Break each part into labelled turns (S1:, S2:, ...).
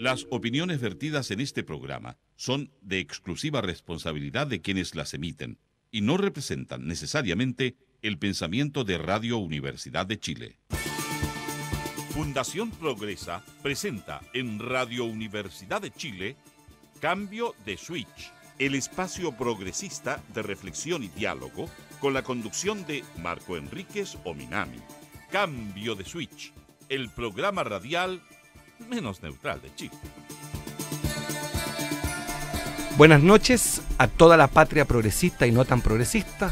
S1: Las opiniones vertidas en este programa son de exclusiva responsabilidad de quienes las emiten y no representan necesariamente el pensamiento de Radio Universidad de Chile. Fundación Progresa presenta en Radio Universidad de Chile Cambio de Switch, el espacio progresista de reflexión y diálogo con la conducción de Marco Enríquez Ominami. Cambio de Switch, el programa radial menos neutral de Chile.
S2: Buenas noches a toda la patria progresista y no tan progresista,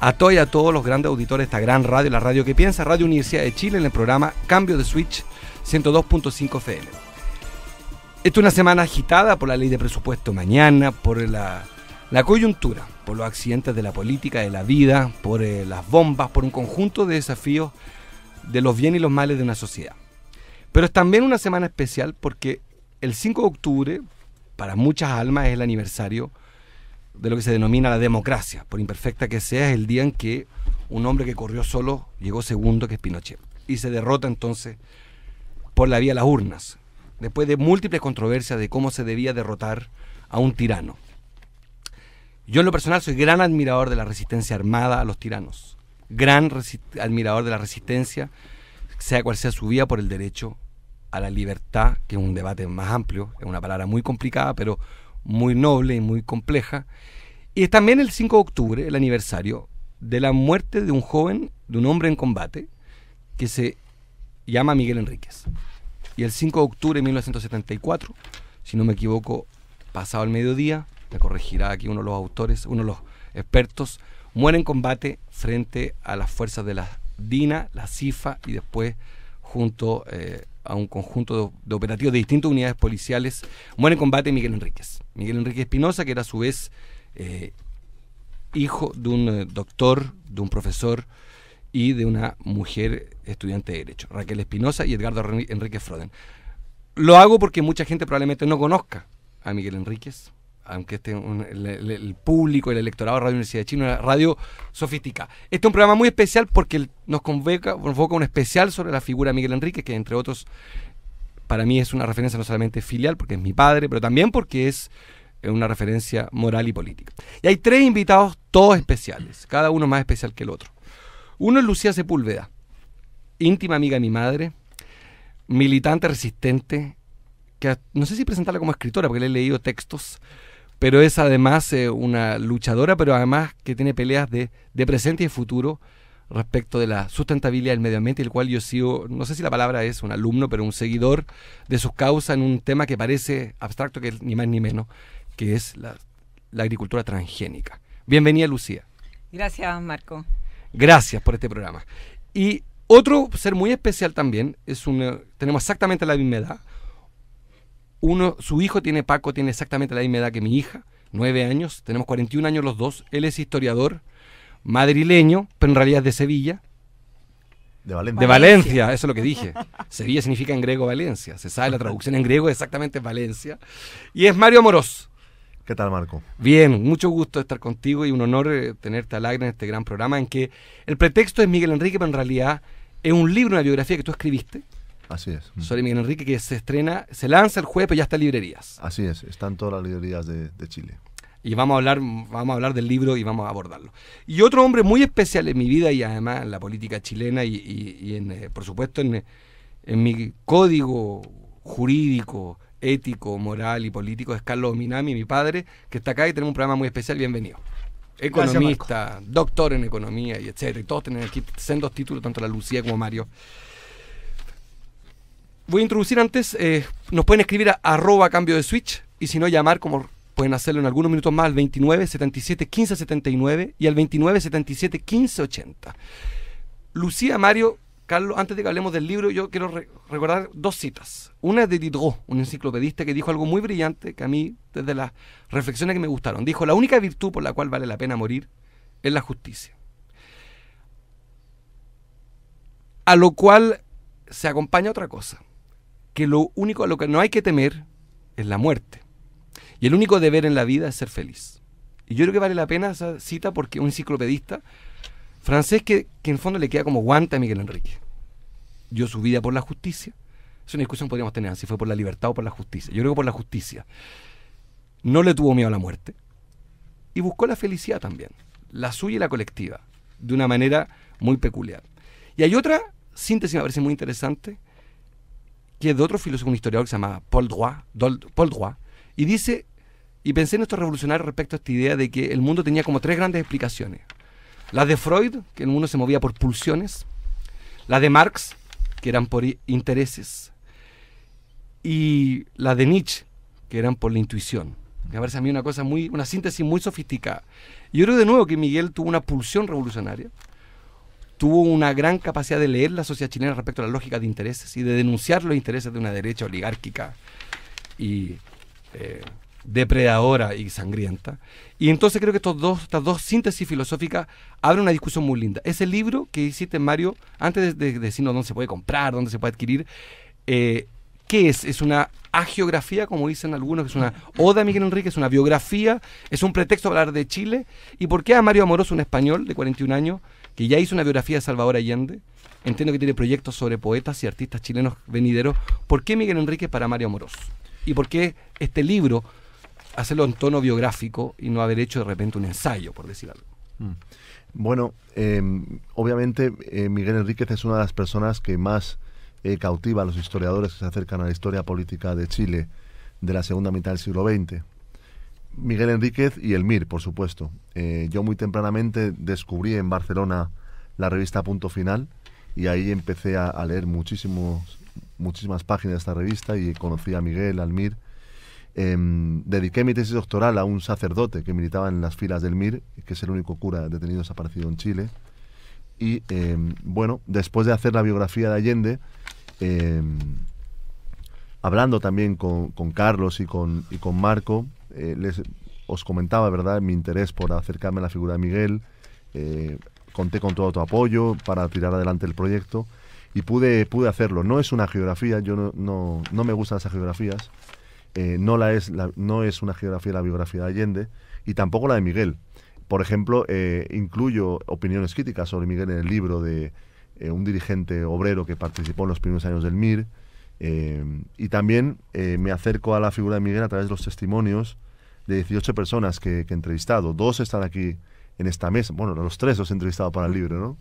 S2: a todos y a todos los grandes auditores de esta gran radio, la radio que piensa, Radio Universidad de Chile, en el programa Cambio de Switch 102.5 FM. Esta es una semana agitada por la ley de presupuesto mañana, por la, coyuntura, por los accidentes de la política, de la vida, por eh, las bombas, por un conjunto de desafíos de los bienes y los males de una sociedad. Pero es también una semana especial porque el 5 de octubre, para muchas almas, es el aniversario de lo que se denomina la democracia. Por imperfecta que sea, es el día en que un hombre que corrió solo llegó segundo, que es Pinochet. Y se derrota entonces por la vía de las urnas, después de múltiples controversias de cómo se debía derrotar a un tirano. Yo en lo personal soy gran admirador de la resistencia armada a los tiranos, gran admirador de la resistencia, sea cual sea su vía por el derecho a la libertad, que es un debate más amplio, es una palabra muy complicada, pero muy noble y muy compleja. Y es también el 5 de octubre, el aniversario de la muerte de un joven, de un hombre en combate, que se llama Miguel Enríquez. Y el 5 de octubre de 1974, si no me equivoco, pasado el mediodía, me corregirá aquí uno de los autores, uno de los expertos, muere en combate frente a las fuerzas de la DINA, la CIFA y después junto eh, a un conjunto de, operativos de distintas unidades policiales, muere en combate Miguel Enríquez. Miguel Enríquez Espinosa, que era a su vez eh, hijo de un eh, doctor, de un profesor y de una mujer estudiante de Derecho, Raquel Espinosa y Edgardo Enríquez Froden. Lo hago porque mucha gente probablemente no conozca a Miguel Enríquez, aunque esté el, público, el electorado de Radio Universidad de China radio sofística. Este es un programa muy especial porque nos convoca, convoca un especial sobre la figura de Miguel Enrique, que entre otros, para mí es una referencia no solamente filial, porque es mi padre, pero también porque es una referencia moral y política. Y hay tres invitados, todos especiales, cada uno más especial que el otro. Uno es Lucía Sepúlveda, íntima amiga de mi madre, militante resistente, que no sé si presentarla como escritora, porque le he leído textos, pero es además eh, una luchadora, pero además que tiene peleas de, presente y futuro respecto de la sustentabilidad del medio ambiente, el cual yo sigo, no sé si la palabra es un alumno, pero un seguidor de sus causas en un tema que parece abstracto, que es ni más ni menos, que es la, agricultura transgénica. Bienvenida, Lucía.
S3: Gracias, Marco.
S2: Gracias por este programa. Y otro ser muy especial también, es un, eh, tenemos exactamente la misma edad, uno, su hijo tiene Paco, tiene exactamente la misma edad que mi hija, nueve años, tenemos 41 años los dos, él es historiador madrileño, pero en realidad es de Sevilla.
S4: De Valencia. De Valencia,
S2: eso es lo que dije. Sevilla significa en griego Valencia, se sabe la traducción en griego exactamente Valencia. Y es Mario Moros. ¿Qué tal, Marco? Bien, mucho gusto estar contigo y un honor eh, tenerte al aire en este gran programa en que el pretexto es Miguel Enrique, pero en realidad es un libro, una biografía que tú escribiste, Así es. Mm. Sobre Miguel Enrique, que se estrena, se lanza el jueves, pero ya está en librerías.
S4: Así es, están todas las librerías de, Chile.
S2: Y vamos a, hablar, vamos a hablar del libro y vamos a abordarlo. Y otro hombre muy especial en mi vida y además en la política chilena y, y, y eh, por supuesto en, mi código jurídico, ético, moral y político es Carlos Minami, mi padre, que está acá y tenemos un programa muy especial. Bienvenido economista, doctor en economía y etcétera. Y todos tienen aquí sendos títulos, tanto la Lucía como Mario voy a introducir antes, eh, nos pueden escribir a arroba cambio de switch y si no llamar como pueden hacerlo en algunos minutos más al 29 77 15 79 y al 29 77 15 80. Lucía Mario, Carlos, antes de que hablemos del libro, yo quiero recordar dos citas. Una es de Diderot, un enciclopedista que dijo algo muy brillante que a mí, desde las reflexiones que me gustaron, dijo, la única virtud por la cual vale la pena morir es la justicia. A lo cual se acompaña otra cosa que lo único a lo que no hay que temer es la muerte. Y el único deber en la vida es ser feliz. Y yo creo que vale la pena esa cita porque un enciclopedista francés que, en fondo le queda como guante a Miguel Enrique. Dio su vida por la justicia. Es una discusión que podríamos tener, si fue por la libertad o por la justicia. Yo creo que por la justicia. No le tuvo miedo a la muerte. Y buscó la felicidad también. La suya y la colectiva. De una manera muy peculiar. Y hay otra síntesis que me parece muy interesante, que es de otro filósofo, un historiador que se llama Paul Droit, y dice, y pensé en esto revolucionario respecto a esta idea de que el mundo tenía como tres grandes explicaciones. La de Freud, que el mundo se movía por pulsiones, la de Marx, que eran por intereses, y la de Nietzsche, que eran por la intuición. Me parece a mí una cosa muy, una síntesis muy sofisticada. Y yo creo de nuevo que Miguel tuvo una pulsión revolucionaria, tuvo una gran capacidad de leer la sociedad chilena respecto a la lógica de intereses y de denunciar los intereses de una derecha oligárquica y eh, depredadora y sangrienta. Y entonces creo que estos dos, estas dos síntesis filosóficas abren una discusión muy linda. Ese libro que hiciste, Mario, antes de, decirnos dónde se puede comprar, dónde se puede adquirir, eh, ¿qué es? Es una agiografía, como dicen algunos, que es una oda a Miguel Enrique, es una biografía, es un pretexto para hablar de Chile. ¿Y por qué a Mario Amoroso, un español de 41 años, que ya hizo una biografía de Salvador Allende. Entiendo que tiene proyectos sobre poetas y artistas chilenos venideros. ¿Por qué Miguel Enrique para Mario Moros? ¿Y por qué este libro hacerlo en tono biográfico y no haber hecho de repente un ensayo, por decir algo?
S4: Mm. Bueno, em, obviamente eh, Miguel Enríquez es una de las personas que más eh, cautiva a los historiadores que se acercan a la historia política de Chile de la segunda mitad del siglo XX. Miguel Enríquez y el MIR, por supuesto. Eh, yo muy tempranamente descubrí en Barcelona la revista Punto Final y ahí empecé a, leer muchísimos, muchísimas páginas de esta revista y conocí a Miguel, al MIR. Em, dediqué mi tesis doctoral a un sacerdote que militaba en las filas del MIR, que es el único cura detenido desaparecido en Chile. Y em, bueno, después de hacer la biografía de Allende, em, hablando también con, con Carlos y con, y con Marco, eh, les, os comentaba, ¿verdad?, mi interés por acercarme a la figura de Miguel. Eh, conté con todo tu apoyo para tirar adelante el proyecto y pude, pude hacerlo. No es una geografía, yo no, me gustan esas geografías. Eh, no, la es, no es una geografía la biografía de Allende y tampoco la de Miguel. Por ejemplo, incluyo opiniones críticas sobre Miguel en el libro de un dirigente obrero que participó en los primeros años del MIR. y también me acerco a la figura de Miguel a través de los testimonios de 18 personas que, he entrevistado, dos están aquí en esta mesa, bueno, los tres los he entrevistado para el libro, ¿no?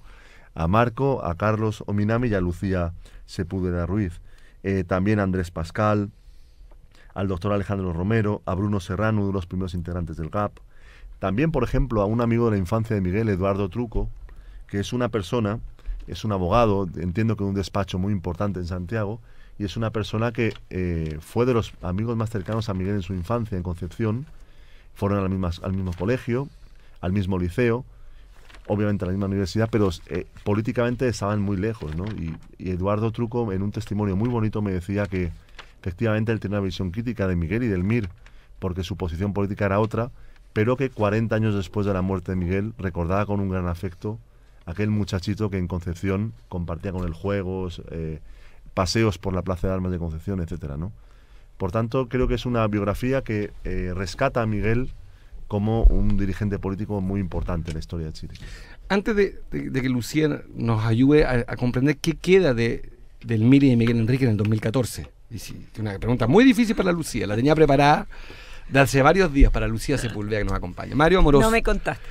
S4: A Marco, a Carlos Ominami y a Lucía Sepúlveda Ruiz. Eh, también a Andrés Pascal, al doctor Alejandro Romero, a Bruno Serrano, uno de los primeros integrantes del GAP. También, por ejemplo, a un amigo de la infancia de Miguel, Eduardo Truco, que es una persona, es un abogado, entiendo que de un despacho muy importante en Santiago, y es una persona que eh, fue de los amigos más cercanos a Miguel en su infancia, en Concepción. Fueron al, mismo colegio, al mismo liceo, obviamente a la misma universidad, pero eh, políticamente estaban muy lejos. ¿no? Y, Eduardo Truco, en un testimonio muy bonito, me decía que efectivamente él tenía una visión crítica de Miguel y del MIR, porque su posición política era otra, pero que 40 años después de la muerte de Miguel recordaba con un gran afecto aquel muchachito que en Concepción compartía con el juegos. Eh, paseos por la Plaza de Armas de Concepción, etcétera, ¿no? Por tanto, creo que es una biografía que eh, rescata a Miguel como un dirigente político muy importante en la historia de Chile. Antes de, que Lucía nos ayude a, comprender
S2: qué queda de, del Miri y Miguel Enrique en el 2014, y si, una pregunta muy difícil para Lucía, la tenía preparada de hace varios días para Lucía Sepulveda que nos acompaña. Mario Amorós. No me contaste.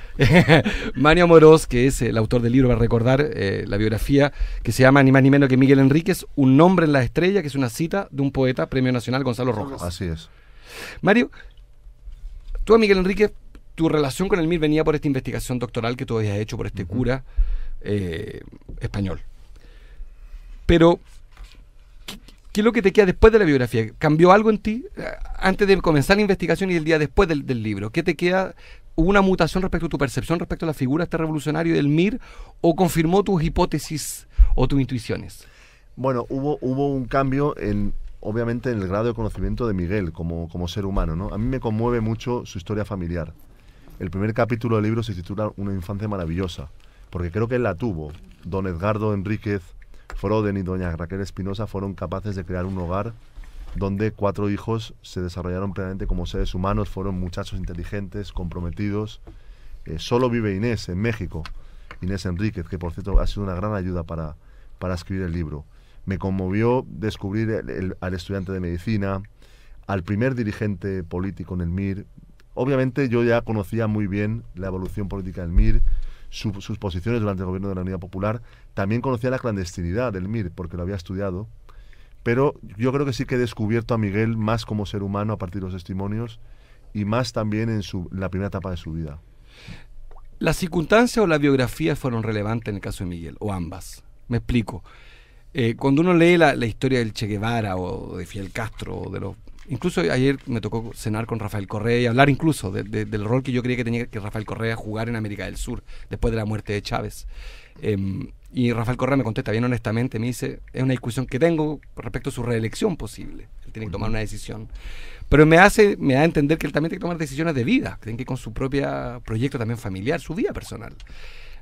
S2: Mario Amorós, que es el autor del libro, va a recordar eh, la biografía que se llama ni más ni menos que Miguel Enríquez, Un nombre en la estrella, que es una cita de un poeta premio nacional Gonzalo Rojas. Así es. Mario, tú a Miguel Enríquez, tu relación con el MIR venía por esta investigación doctoral que tú habías hecho por este cura eh, español. Pero ¿Qué es lo que te queda después de la biografía? ¿Cambió algo en ti eh, antes de comenzar la investigación y el día después del, libro? ¿Qué te queda? ¿Hubo una mutación respecto a tu percepción, respecto a la figura de este revolucionario del MIR? ¿O confirmó tus hipótesis o tus
S4: intuiciones? Bueno, hubo, hubo un cambio en, obviamente, en el grado de conocimiento de Miguel como, como ser humano. A mí me conmueve mucho su historia familiar. El primer capítulo del libro se titula Una infancia maravillosa, porque creo que él la tuvo. Don Edgardo Enríquez, Froden y doña Raquel Espinosa fueron capaces de crear un hogar donde cuatro hijos se desarrollaron plenamente como seres humanos, fueron muchachos inteligentes, comprometidos. Eh, solo vive Inés en México, Inés Enríquez, que por cierto ha sido una gran ayuda para, escribir el libro. Me conmovió descubrir al estudiante de medicina, al primer dirigente político en el MIR. Obviamente yo ya conocía muy bien la evolución política del MIR, sus posiciones durante el gobierno de la Unidad Popular, también conocía la clandestinidad del MIR, porque lo había estudiado, pero yo creo que sí que he descubierto a Miguel más como ser humano a partir de los testimonios y más también en, la primera etapa de su vida.
S2: ¿Las circunstancias o la biografía fueron relevantes en el caso de Miguel, o ambas? Me explico. Eh, cuando uno lee la, la, historia del Che Guevara o de Fidel Castro o de los Incluso ayer me tocó cenar con Rafael Correa y hablar incluso del rol que yo creía que tenía que Rafael Correa jugar en América del Sur después de la muerte de Chávez. Em, y Rafael Correa me contesta bien honestamente, me dice, es una discusión que tengo respecto a su reelección posible. Él tiene que tomar una decisión. Pero me hace, me da a entender que él también tiene que tomar decisiones de vida, que tiene que ir con su propio proyecto también familiar, su vida personal.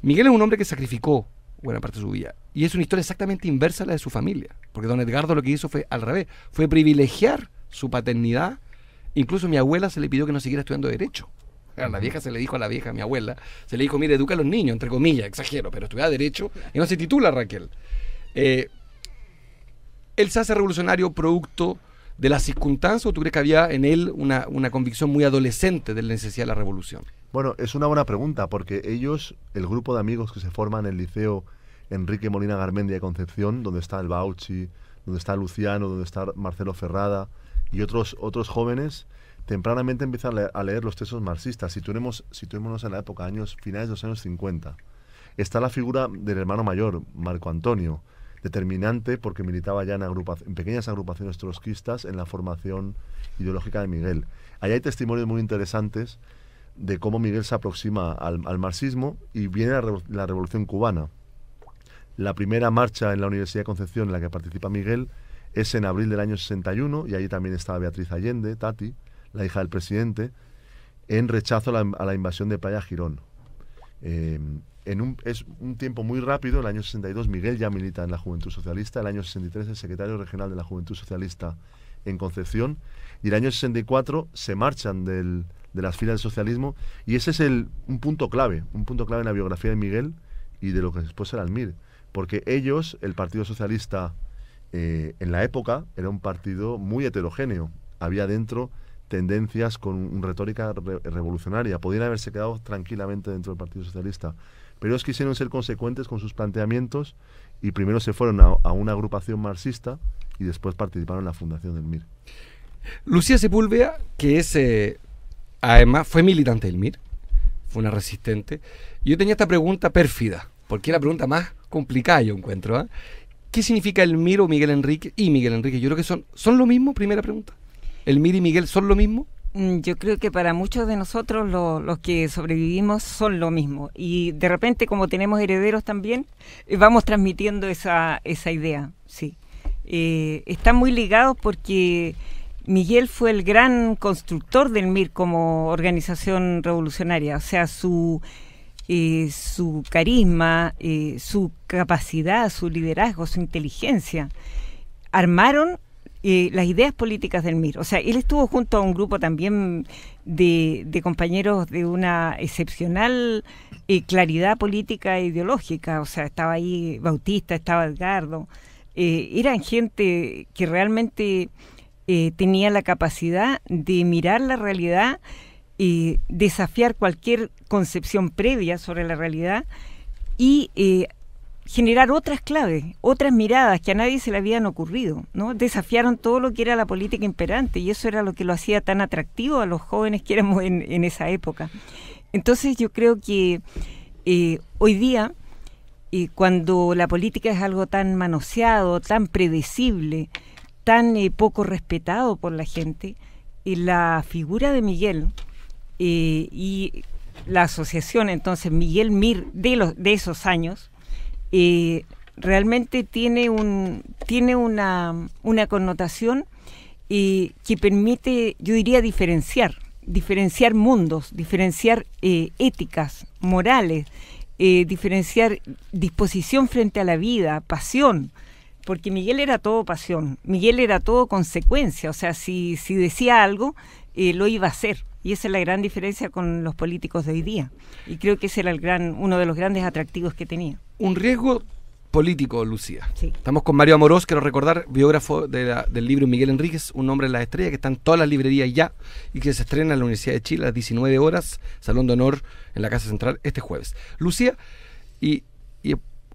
S2: Miguel es un hombre que sacrificó buena parte de su vida. Y es una historia exactamente inversa a la de su familia, porque don Edgardo lo que hizo fue al revés, fue privilegiar su paternidad. Incluso mi abuela se le pidió que no siguiera estudiando Derecho. A la vieja se le dijo a la vieja, mi abuela, se le dijo, mire, educa a los niños, entre comillas, exagero, pero estudia Derecho y no se titula Raquel. el eh, ¿Él se hace revolucionario producto de la circunstancia o tú crees que había en él una, una convicción muy adolescente de la necesidad de la revolución?
S4: Bueno, es una buena pregunta, porque ellos, el grupo de amigos que se forman en el liceo Enrique Molina Garmendia de Concepción, donde está el Bauchi, donde está Luciano, donde está Marcelo Ferrada, y otros, otros jóvenes tempranamente empiezan a leer, los textos marxistas. Situémonos, en la época, años, finales de los años 50. Está la figura del hermano mayor, Marco Antonio, determinante porque militaba ya en, pequeñas agrupaciones trotskistas en la formación ideológica de Miguel. Allá hay testimonios muy interesantes de cómo Miguel se aproxima al, marxismo y viene la, la revolución cubana. La primera marcha en la Universidad de Concepción en la que participa Miguel es en abril del año 61, y allí también estaba Beatriz Allende, Tati, la hija del presidente, en rechazo a la, invasión de Playa Girón. Em, en un, es un tiempo muy rápido, en el año 62 Miguel ya milita en la Juventud Socialista, el año 63 es secretario regional de la Juventud Socialista en Concepción, y el año 64 se marchan de las filas del socialismo, y ese es un punto clave, un punto clave en la biografía de Miguel y de lo que después era el MIR, porque ellos, el Partido Socialista eh, en la época era un partido muy heterogéneo. Había dentro tendencias con retórica revolucionaria. Podían haberse quedado tranquilamente dentro del Partido Socialista. Pero ellos quisieron ser consecuentes con sus planteamientos y primero se fueron a, una agrupación marxista y después participaron en la fundación del MIR.
S2: Lucía Sepúlveda,
S4: que es, eh, además, fue militante del MIR, fue una
S2: resistente. Yo tenía esta pregunta pérfida, porque es la pregunta más complicada, yo encuentro. ¿ah? ¿Qué significa el Mir o Miguel Enrique y Miguel Enrique? Yo creo que son, ¿son lo mismo? Primera pregunta. ¿El Mir y Miguel son lo mismo?
S3: Mm, yo creo que para muchos de nosotros los que sobrevivimos son lo mismo. Y de repente, como tenemos herederos también, eh, vamos transmitiendo esa, idea. Sí. Eh, están muy ligado porque Miguel fue el gran constructor del MIR como organización revolucionaria. O sea, su eh, su carisma, eh, su capacidad, su liderazgo, su inteligencia, armaron eh, las ideas políticas del MIR. O sea, él estuvo junto a un grupo también de, de compañeros de una excepcional claridad política e ideológica. O sea, estaba ahí Bautista, estaba Edgardo. eran gente que realmente tenía la capacidad de mirar la realidad desafiar cualquier concepción previa sobre la realidad y eh, generar otras claves, otras miradas que a nadie se le habían ocurrido, ¿no? Desafiaron todo lo que era la política imperante y eso era lo que lo hacía tan atractivo a los jóvenes que éramos en, esa época. Entonces yo creo que eh, hoy día, eh, cuando la política es algo tan manoseado, tan predecible, tan poco respetado por la gente, la figura de Miguel eh, y la asociación, entonces Miguel Mir, de, los, de esos años, eh, realmente tiene, un, tiene una, connotación eh, que permite, yo diría, diferenciar, diferenciar mundos, diferenciar éticas, morales, diferenciar disposición frente a la vida, pasión, porque Miguel era todo pasión, Miguel era todo consecuencia, o sea, si, si decía algo, lo iba a hacer. Y esa es la gran diferencia con los políticos de hoy día. Y creo que ese era el gran, uno de los grandes atractivos que tenía. Un riesgo
S2: político, Lucía. Estamos con Mario Amorós, quiero recordar, biógrafo del libro Miguel Enríquez, Un hombre en la estrella, que está en todas las librerías ya y que se estrena en la Universidad de Chile a las 19 horas, Salón de Honor en la Casa Central este jueves. Lucía, y,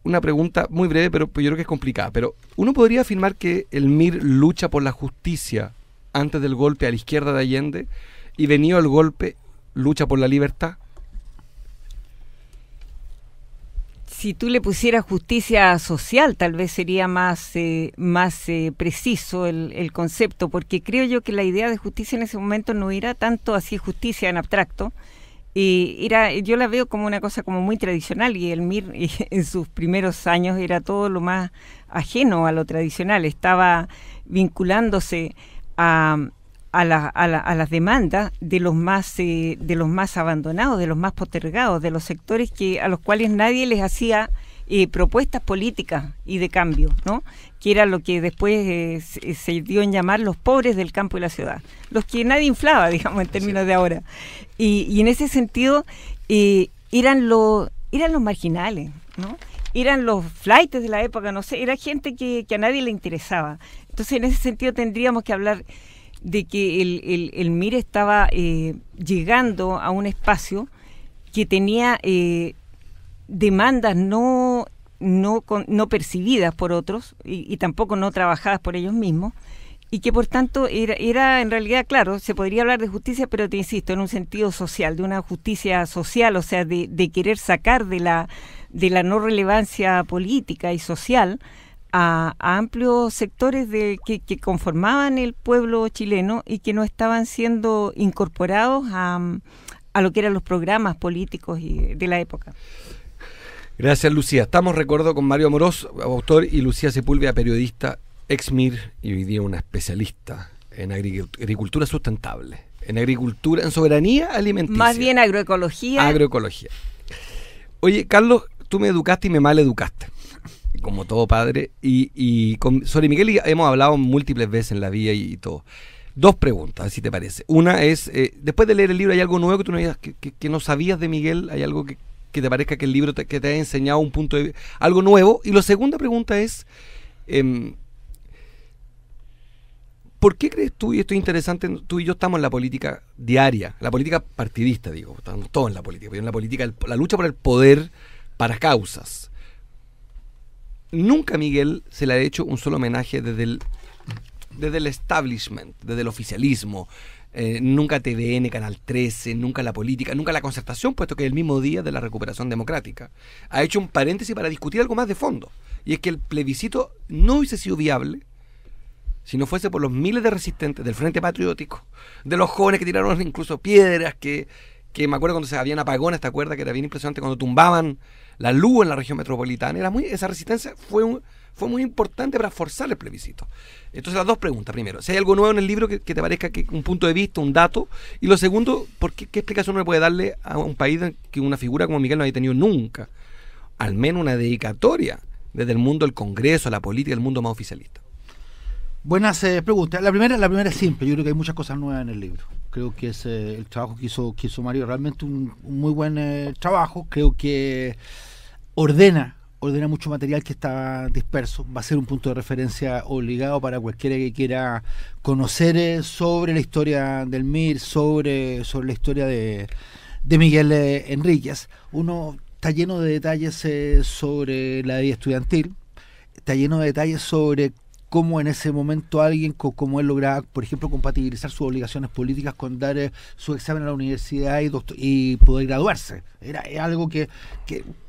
S2: una pregunta muy breve, pero yo creo que es complicada, pero ¿uno podría afirmar que el MIR lucha por la justicia antes del golpe a la izquierda de Allende? y venido el golpe, lucha por la libertad?
S3: si tú le pusieras justicia social, tal vez sería más, eh, más eh, preciso el, concepto, porque creo yo que la idea de justicia en ese momento no era tanto así justicia en abstracto. y era, yo la veo como una cosa como muy tradicional y el MIR en sus primeros años era todo lo más ajeno a lo tradicional, estaba vinculándose a, a, las demandas de los más eh, de los más abandonados, de los más postergados, de los sectores que a los cuales nadie les hacía eh, propuestas políticas y de cambio, ¿no? Que era lo que después eh, se, dio en llamar los pobres del campo y la ciudad, los que nadie inflaba, digamos, en términos de ahora. Y, en ese sentido eran los eran los marginales, ¿no? Eran los flights de la época, no sé, era gente que a nadie le interesaba. Entonces, en ese sentido tendríamos que hablar de que el, el, MIRE estaba eh, llegando a un espacio que tenía eh, demandas no, no, no percibidas por otros y, y, tampoco no trabajadas por ellos mismos y que por tanto era, era en realidad, claro, se podría hablar de justicia, pero te insisto, en un sentido social, de una justicia social, o sea, de, de querer sacar de la, de la no relevancia política y social a, amplios sectores de, que, conformaban el pueblo chileno y que no estaban siendo incorporados a, a lo que eran los programas políticos de la época.
S2: Gracias, Lucía. Estamos, recuerdo, con Mario Amorós, autor, y Lucía Sepúlveda, periodista, exmir y hoy día una especialista en agricultura sustentable, en agricultura, en soberanía alimenticia. Más
S3: bien agroecología.
S2: Agroecología. Oye, Carlos, tú me educaste y me mal educaste como todo padre. Y, y sobre Miguel hemos hablado múltiples veces en la vida y, todo. Dos preguntas, si te parece. Una es, eh, después de leer el libro, ¿hay algo nuevo que tú no, que, no sabías de Miguel? ¿Hay algo que, te parezca que el libro te, que te ha enseñado un punto de algo nuevo? Y la segunda pregunta es, em, ¿por qué crees tú, y esto es interesante, tú y yo estamos en la política diaria, la política partidista, digo, estamos todos en la política, en la política, la lucha por el poder para causas nunca Miguel se le ha hecho un solo homenaje desde el, desde el establishment, desde el oficialismo. Eh, nunca TVN, Canal 13, nunca la política, nunca la concertación, puesto que es el mismo día de la recuperación democrática ha hecho un paréntesis para discutir algo más de fondo. Y es que el plebiscito no hubiese sido viable si no fuese por los miles de resistentes del Frente Patriótico, de los jóvenes que tiraron incluso piedras, que, que me acuerdo cuando se habían apagones, esta cuerda, Que era bien impresionante cuando tumbaban la luz en la región metropolitana, era muy, esa resistencia fue, fue muy importante para forzar el plebiscito. Entonces, las dos preguntas. Primero, si hay algo nuevo en el libro que, te parezca que un punto de vista, un dato. Y lo segundo, ¿por qué, explicación uno puede darle a un país que una figura como Miguel no haya tenido nunca? Al menos una dedicatoria desde el mundo del Congreso, la
S1: política, el mundo más oficialista. Buenas eh, preguntas. La primera, la primera es simple. Yo creo que hay muchas cosas nuevas en el libro. Creo que es eh, el trabajo que hizo, que Mario, realmente un, muy buen eh, trabajo. Creo que ordena ordena mucho material que está disperso. Va a ser un punto de referencia obligado para cualquiera que quiera conocer eh, sobre la historia del MIR, sobre, sobre la historia de, Miguel Enríquez. Uno está lleno de detalles sobre la vida estudiantil, está lleno de detalles sobre cómo en ese momento alguien, como él lograba, por ejemplo, compatibilizar sus obligaciones políticas con dar eh, su examen a la universidad y, y poder graduarse. Era, algo que,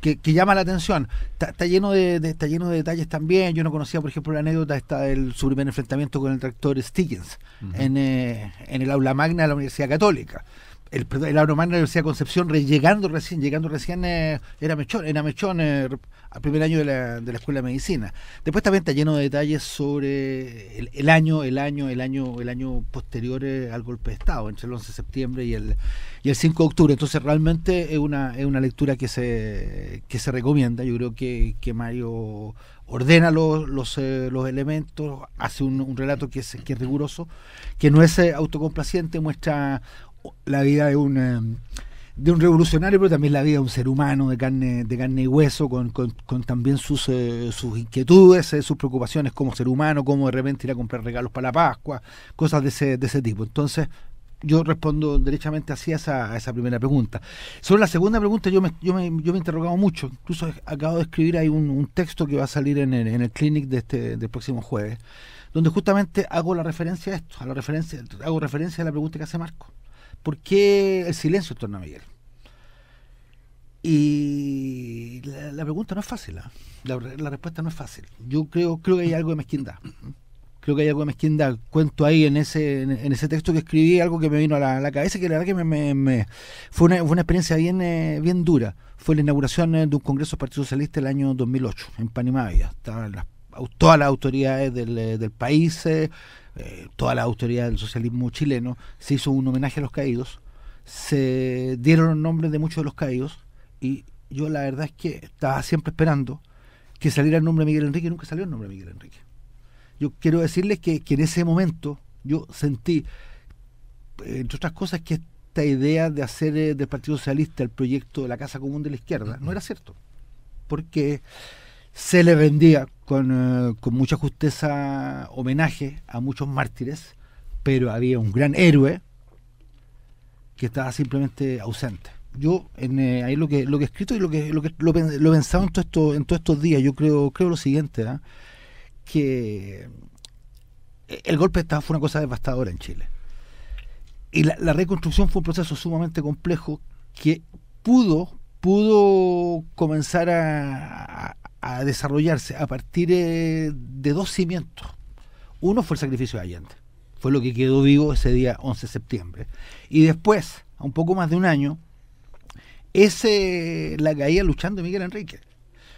S1: que, llama la atención. Está, lleno de, está lleno detalles también. Yo no conocía, por ejemplo, la anécdota esta del su primer enfrentamiento con el tractor Stiggins en, eh, en el aula magna de la Universidad Católica el, el de la Universidad de Concepción, llegando recién, llegando recién, eh, era Mechón, era Mechón eh, al primer año de la, Escuela de Medicina. Después también está lleno de detalles sobre el, año, el año, el año, el año posterior eh, al golpe de Estado, entre el 11 de septiembre y el, 5 de octubre. Entonces realmente es una, es una lectura que se, que se recomienda. Yo creo que, Mario ordena los, los, elementos, hace un, relato que es, es riguroso, que no es autocomplaciente, muestra la vida de un de un revolucionario, pero también la vida de un ser humano de carne, de carne y hueso, con, con, también sus, eh, sus inquietudes, eh, sus preocupaciones como ser humano, como de repente ir a comprar regalos para la Pascua, cosas de ese, de ese tipo. Entonces, yo respondo derechamente así a esa, primera pregunta. Sobre la segunda pregunta, yo me, yo me, yo me he interrogado mucho. Incluso acabo de escribir hay un, texto que va a salir en el, en el clinic de este, del próximo jueves, donde justamente hago la referencia a esto, a la referencia, hago referencia a la pregunta que hace Marco. ¿Por qué el silencio torna Miguel? Y la, pregunta no es fácil, ¿ah? la, respuesta no es fácil. Yo creo, creo que hay algo de mezquindad. Creo que hay algo de mezquindad. Cuento ahí en ese, en, ese texto que escribí algo que me vino a la, a la cabeza, que la verdad que me, fue, una, experiencia bien, eh, bien dura. Fue la inauguración eh, de un congreso Partido Socialista el año 2008, en Panamá, Estaban todas las autoridades del, eh, país. Eh, toda la autoridad del socialismo chileno, se hizo un homenaje a los caídos, se dieron los nombres de muchos de los caídos y yo la verdad es que estaba siempre esperando que saliera el nombre de Miguel Enrique y nunca salió el nombre de Miguel Enrique. Yo quiero decirles que, en ese momento yo sentí, entre otras cosas, que esta idea de hacer eh, del Partido Socialista el proyecto de la Casa Común de la Izquierda no era cierto. Porque se le vendía eh, con, mucha justeza homenaje a muchos mártires, pero había un gran héroe que estaba simplemente ausente. Yo en, eh, ahí lo que lo que he escrito y lo que lo que he pensado en todo esto, en todos estos días, yo creo creo lo siguiente, ¿ah? que eh, el golpe de Estado fue una cosa devastadora en Chile. Y la, reconstrucción fue un proceso sumamente complejo que pudo pudo comenzar a, a desarrollarse a partir eh, de dos cimientos. Uno fue el sacrificio de Allende, fue lo que quedó vivo ese día 11 de septiembre. Y después, a un poco más de un año, es la caída luchando Miguel Enrique.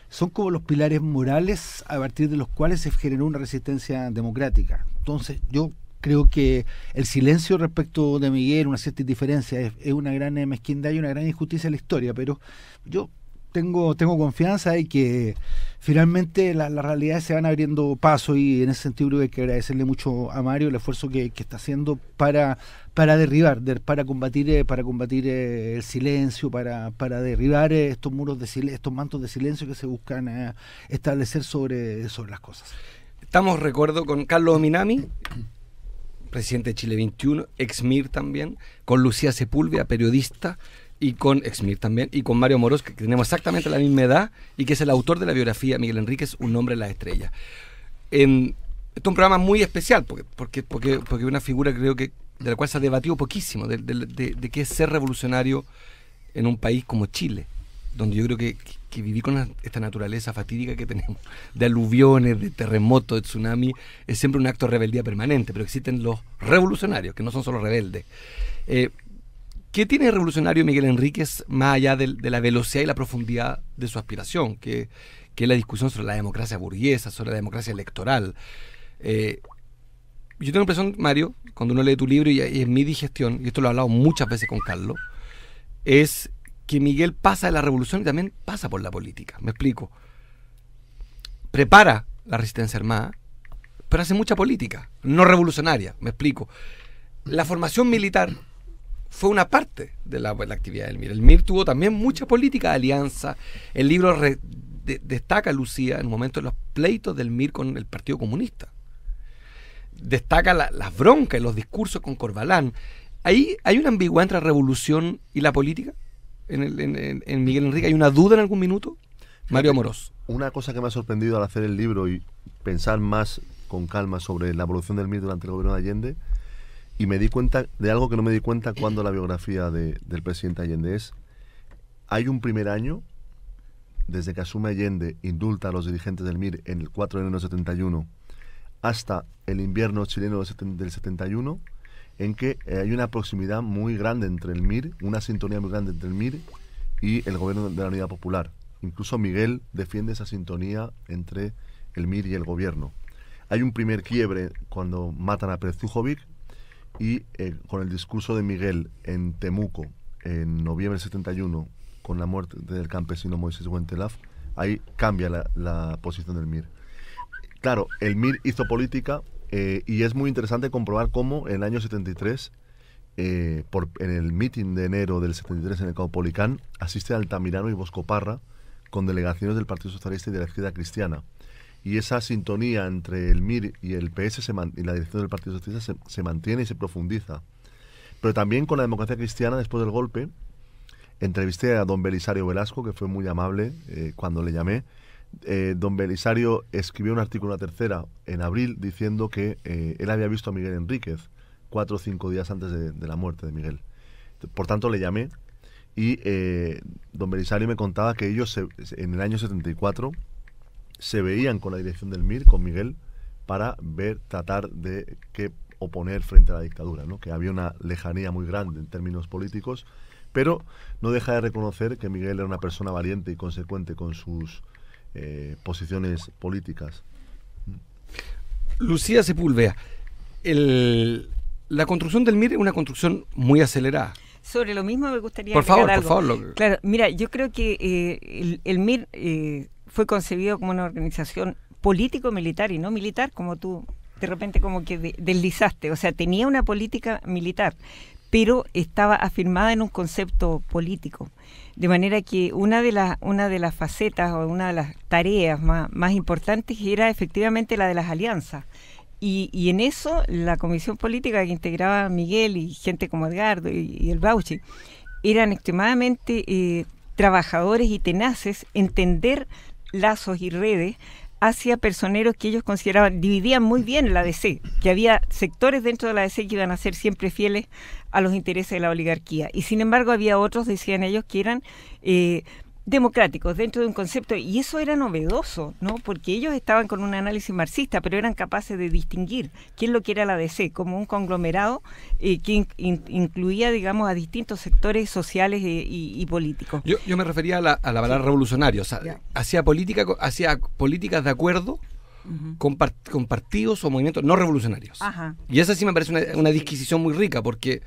S1: Son como los pilares morales a partir de los cuales se generó una resistencia democrática. Entonces, yo creo que el silencio respecto de Miguel, una cierta indiferencia, es, es una gran eh, mezquindad y una gran injusticia en la historia, pero yo tengo, confianza y que finalmente las realidades se van abriendo paso y en ese sentido hay que agradecerle mucho a Mario el esfuerzo que, está haciendo para, para derribar, para combatir, eh, para combatir eh, el silencio, para, para derribar eh, estos muros de estos mantos de silencio que se buscan establecer sobre, sobre las cosas.
S2: Estamos, recuerdo, con Carlos Minami, presidente de Chile 21, ex MIR también, con Lucía Sepúlveda, periodista, y con Exmir también, y con Mario Moros, que tenemos exactamente la misma edad, y que es el autor de la biografía Miguel Enríquez, Un nombre en las estrellas. este es un programa muy especial, porque, porque, porque, porque una figura creo que de la cual se ha debatido poquísimo, de, qué es ser revolucionario en un país como Chile, donde yo creo que, que vivir con esta naturaleza fatídica que tenemos, de aluviones, de terremotos, de tsunami, es siempre un acto de rebeldía permanente, pero existen los revolucionarios, que no son solo rebeldes. Eh, ¿Qué tiene revolucionario Miguel Enríquez más allá de, la velocidad y la profundidad de su aspiración, que, es la discusión sobre la democracia burguesa, sobre la democracia electoral? Eh, yo tengo la impresión, Mario, cuando uno lee tu libro y, y, es mi digestión, y esto lo he hablado muchas veces con Carlos, es que Miguel pasa de la revolución y también pasa por la política. Me explico. Prepara la resistencia armada, pero hace mucha política, no revolucionaria. Me explico. La formación militar fue una parte de la, actividad del MIR. El MIR tuvo también mucha política de alianza. El libro destaca, Lucía, en un momento los pleitos del MIR con el Partido Comunista. Destaca las broncas y los discursos con Corbalán. Ahí hay una ambigüedad entre la revolución y la política. En, Miguel Enrique, ¿hay una duda en algún minuto? Mario Moros.
S4: Una cosa que me ha sorprendido al hacer el libro y pensar más con calma sobre la evolución del MIR durante el gobierno de Allende y me di cuenta de algo que no me di cuenta cuando la biografía de, del presidente Allende es, hay un primer año, desde que asume Allende, indulta a los dirigentes del MIR en el 4 de enero del 71, hasta el invierno chileno del 71, en que eh, hay una proximidad muy grande entre el MIR, una sintonía muy grande entre el MIR y el gobierno de la Unidad Popular. Incluso Miguel defiende esa sintonía entre el MIR y el gobierno. Hay un primer quiebre cuando matan a Zujovic, y eh, con el discurso de Miguel en Temuco, en noviembre del 71, con la muerte del campesino Moisés Huentelaf, ahí cambia la, posición del MIR. Claro, el MIR hizo política eh, y es muy interesante comprobar cómo en el año 73, eh, por, en el mitin de enero del 73 en el Caupolicán, asiste Altamirano y Bosco Parra con delegaciones del Partido Socialista y de la Izquierda Cristiana y esa sintonía entre el MIR y el PS se y la dirección del Partido Socialista se, mantiene y se profundiza. Pero también con la democracia cristiana, después del golpe, entrevisté a don Belisario Velasco, que fue muy amable eh, cuando le llamé. Eh, don Belisario escribió un artículo en la tercera en abril diciendo que eh, él había visto a Miguel Enríquez cuatro o cinco días antes de, la muerte de Miguel. Por tanto, le llamé y don Belisario me contaba que ellos en el año 74 se veían con la dirección del MIR, con Miguel, para ver, tratar de qué oponer frente a la dictadura, ¿no? que había una lejanía muy grande en términos políticos, pero no deja de reconocer que Miguel era una persona valiente y consecuente con sus eh, posiciones políticas.
S2: Lucía Sepúlveda, el, la construcción del MIR es una construcción muy acelerada.
S3: Sobre lo mismo me gustaría... Por favor, por favor. Claro, mira, yo creo que eh, el, el, MIR... Eh, fue concebido como una organización político-militar y no militar, como tú de repente como que deslizaste. O sea, tenía una política militar, pero estaba afirmada en un concepto político. De manera que una de, las una de las facetas o una de las tareas más, importantes era efectivamente la de las alianzas. Y, en eso la comisión política que integraba Miguel y gente como Edgardo y, el Bauchi eran extremadamente eh, trabajadores y tenaces entender lazos y redes hacia personeros que ellos consideraban, dividían muy bien la DC, que había sectores dentro de la DC que iban a ser siempre fieles a los intereses de la oligarquía. Y sin embargo había otros, decían ellos, que eran eh, democráticos dentro de un concepto, y eso era novedoso, ¿no? Porque ellos estaban con un análisis marxista, pero eran capaces de distinguir quién lo que era la DC, como un conglomerado eh, que incluía, digamos, a distintos sectores sociales eh, y, políticos. Yo, me refería a
S2: la, a la palabra revolucionario, o sea, hacía, política, hacía políticas de acuerdo con, partidos o movimientos no revolucionarios. Y esa sí me parece una, una, disquisición muy rica, porque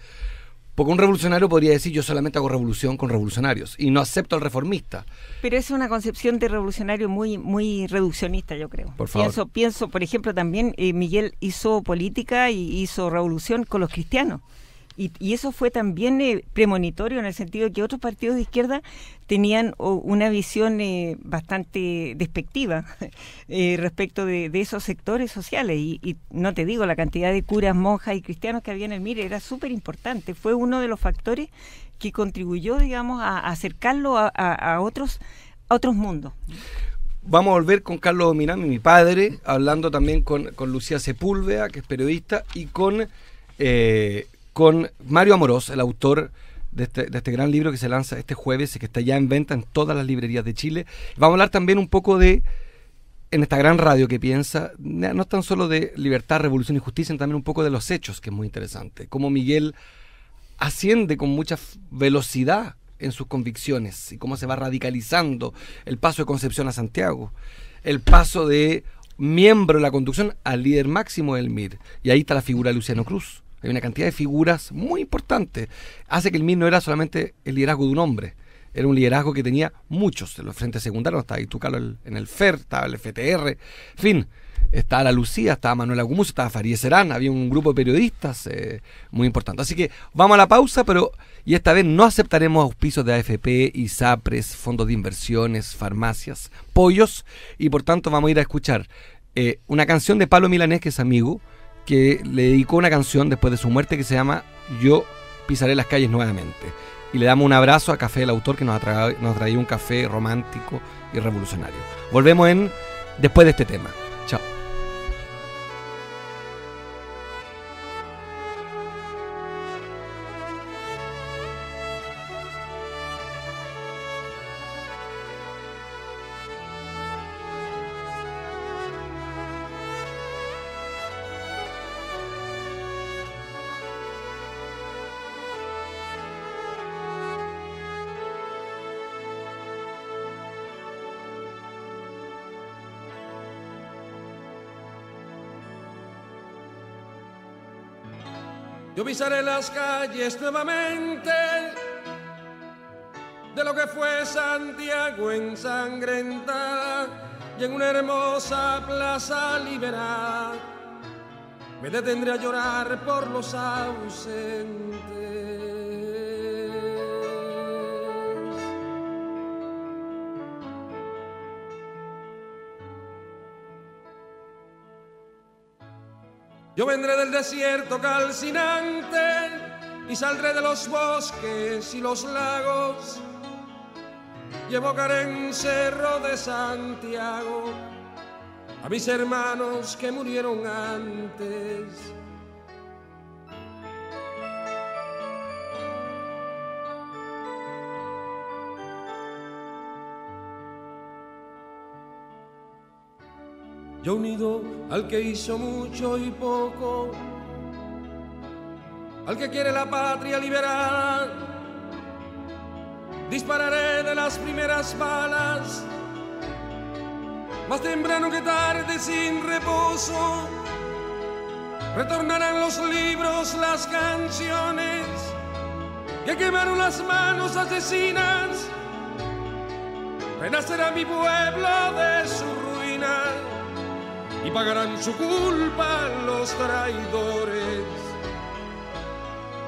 S2: porque un revolucionario podría decir yo solamente hago revolución con revolucionarios y no acepto al reformista.
S3: Pero es una concepción de revolucionario muy muy reduccionista, yo creo. Por favor. Pienso, por ejemplo, también eh, Miguel hizo política y hizo revolución con los cristianos. Y, eso fue también eh, premonitorio en el sentido de que otros partidos de izquierda tenían una visión eh, bastante despectiva eh, respecto de, esos sectores sociales. Y, no te digo la cantidad de curas, monjas y cristianos que había en el MIRE, era súper importante. Fue uno de los factores que contribuyó, digamos, a, acercarlo a, otros, a otros mundos.
S2: Vamos a volver con Carlos Dominami, mi padre, hablando también con, con Lucía Sepúlveda, que es periodista, y con eh, con Mario Amorós, el autor este, de este, gran libro que se lanza este jueves y que está ya en venta en todas las librerías de Chile. Vamos a hablar también un poco de, en esta gran radio que piensa, no tan solo de libertad, revolución y justicia, sino también un poco de los hechos, que es muy interesante. Cómo Miguel asciende con mucha velocidad en sus convicciones y cómo se va radicalizando el paso de Concepción a Santiago, el paso de miembro de la conducción al líder máximo del MIR. Y ahí está la figura de Luciano Cruz hay una cantidad de figuras muy importantes. Hace que el MIR no era solamente el liderazgo de un hombre, era un liderazgo que tenía muchos. En los frentes secundarios estaba Itucalo en el FER, estaba el FTR, en fin, estaba la Lucía, estaba Manuel Agumus estaba Farías Serán, había un grupo de periodistas eh, muy importante. Así que vamos a la pausa, pero y esta vez no aceptaremos auspicios de AFP, ISAPRES, fondos de inversiones, farmacias, pollos, y por tanto vamos a ir a escuchar eh, una canción de Pablo Milanés, que es amigo, que le dedicó una canción después de su muerte que se llama Yo pisaré las calles nuevamente. Y le damos un abrazo a Café del Autor que nos ha, nos traído un café romántico y revolucionario. Volvemos en después de este tema. Chao.
S5: en las calles nuevamente de lo que fue Santiago ensangrentada y en una hermosa plaza liberada me detendré a llorar por los ausentes. Yo vendré del desierto calcinante y saldré de los bosques y los lagos y evocaré en cerro de Santiago a mis hermanos que murieron antes yo unido al que hizo mucho y poco, al que quiere la patria liberar, dispararé de las primeras balas, más temprano que tarde sin reposo, retornarán los libros, las canciones que quemaron las manos asesinas, renacerá mi pueblo de su y pagarán su culpa los traidores.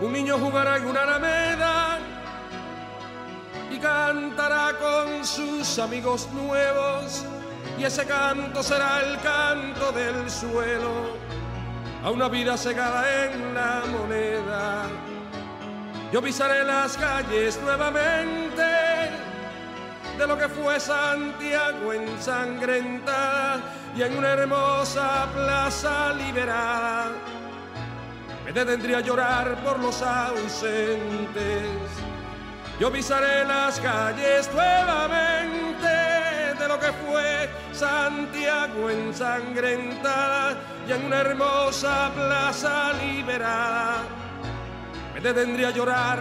S5: Un niño jugará en una alameda y cantará con sus amigos nuevos y ese canto será el canto del suelo a una vida cegada en la moneda. Yo pisaré las calles nuevamente de lo que fue Santiago ensangrentada y en una hermosa plaza liberal me detendría a llorar por los ausentes. Yo pisaré las calles nuevamente de lo que fue Santiago ensangrentada y en una hermosa plaza liberal me detendría a llorar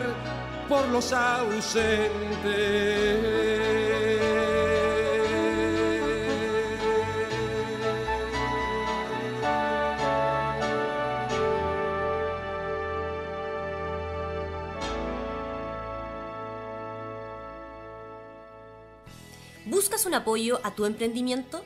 S5: por los ausentes.
S2: buscas un apoyo a tu emprendimiento?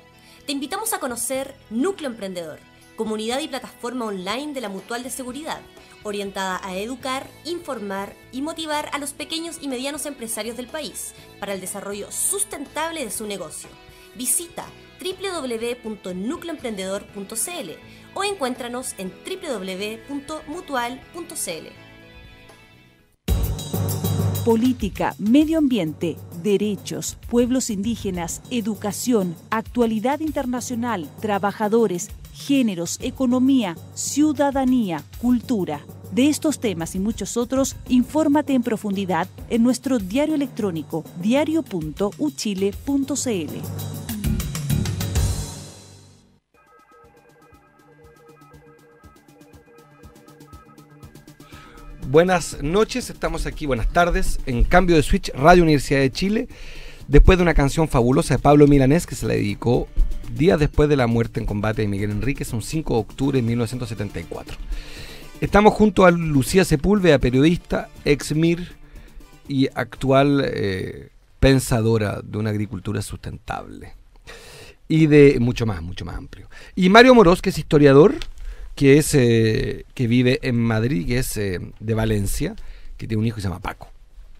S2: Te invitamos a conocer Núcleo Emprendedor, comunidad y plataforma online de la Mutual de Seguridad, orientada a educar, informar y motivar a los pequeños y medianos empresarios del país para el desarrollo sustentable de su negocio. Visita www.nucleoemprendedor.cl o encuéntranos en www.mutual.cl.
S3: Política, medio ambiente derechos, pueblos indígenas, educación, actualidad internacional, trabajadores, géneros, economía, ciudadanía, cultura. De estos temas y muchos otros, infórmate en profundidad en nuestro diario electrónico diario.uchile.cl.
S2: Buenas noches, estamos aquí, buenas tardes, en Cambio de Switch, Radio Universidad de Chile, después de una canción fabulosa de Pablo Milanés que se la dedicó días después de la muerte en combate de Miguel Enrique, un 5 de octubre de 1974. Estamos junto a Lucía Sepúlveda, periodista, ex MIR y actual eh, pensadora de una agricultura sustentable. Y de mucho más, mucho más amplio. Y Mario Moroz, que es historiador, que, es, eh, que vive en Madrid, que es eh, de Valencia, que tiene un hijo que se llama Paco.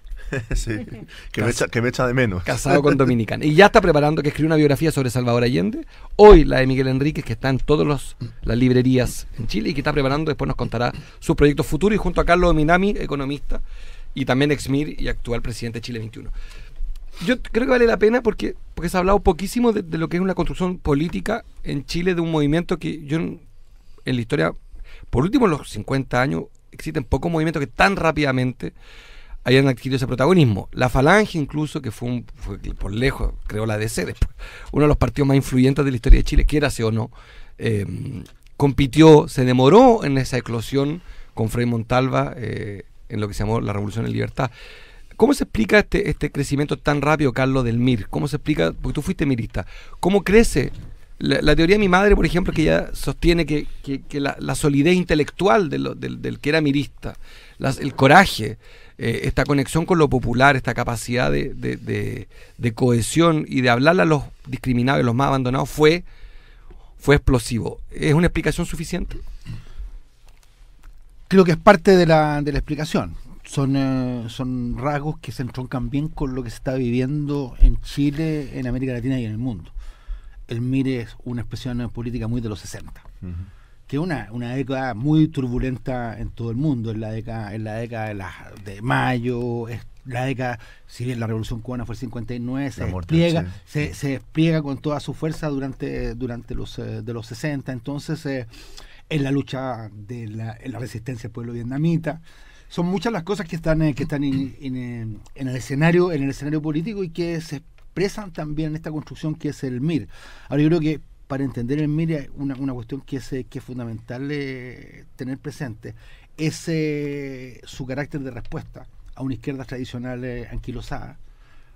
S4: sí, que me, echa, de menos. Casado con Dominicana.
S2: Y ya está preparando que escribió una biografía sobre Salvador Allende. Hoy la de Miguel Enríquez, que está en todas las librerías en Chile y que está preparando, después nos contará sus proyectos futuros. Y junto a Carlos Minami, economista, y también exmir y actual presidente de Chile 21. Yo creo que vale la pena porque, porque se ha hablado poquísimo de, de lo que es una construcción política en Chile de un movimiento que yo en la historia, por último en los 50 años, existen pocos movimientos que tan rápidamente hayan adquirido ese protagonismo. La Falange incluso, que fue, un, por lejos, creo la DC después, uno de los partidos más influyentes de la historia de Chile, sea o no, em, compitió, se demoró en esa eclosión con Frei Montalva eh, en lo que se llamó la Revolución en Libertad. ¿Cómo se explica este, este crecimiento tan rápido, Carlos, del MIR? ¿Cómo se explica, porque tú fuiste mirista, cómo crece la, teoría de mi madre, por ejemplo, que ella sostiene que, la, solidez intelectual del, que era mirista, el coraje, eh, esta conexión con lo popular, esta capacidad de, cohesión y de hablarle a los discriminados, y los más abandonados, fue, fue explosivo.
S1: ¿Es una explicación suficiente? Creo que es parte de la, la explicación. Son, eh, son rasgos que se entroncan bien con lo que se está viviendo en Chile, en América Latina y en el mundo el MIRE es una expresión política muy de los 60. Que una, una década muy turbulenta en todo el mundo, en la década, en la década de, mayo, es la década, si bien la revolución cubana fue el 59, se despliega, se, despliega con toda su fuerza durante, durante los, eh, de los 60. Entonces, en eh, la lucha de la, resistencia del pueblo vietnamita. Son muchas las cosas que están, eh, que están en, el escenario, en el escenario político y que se expresan también en esta construcción que es el MIR. Ahora yo creo que para entender el MIR una, una cuestión que es, eh, que es fundamental eh, tener presente, es su carácter de respuesta a una izquierda tradicional eh, anquilosada,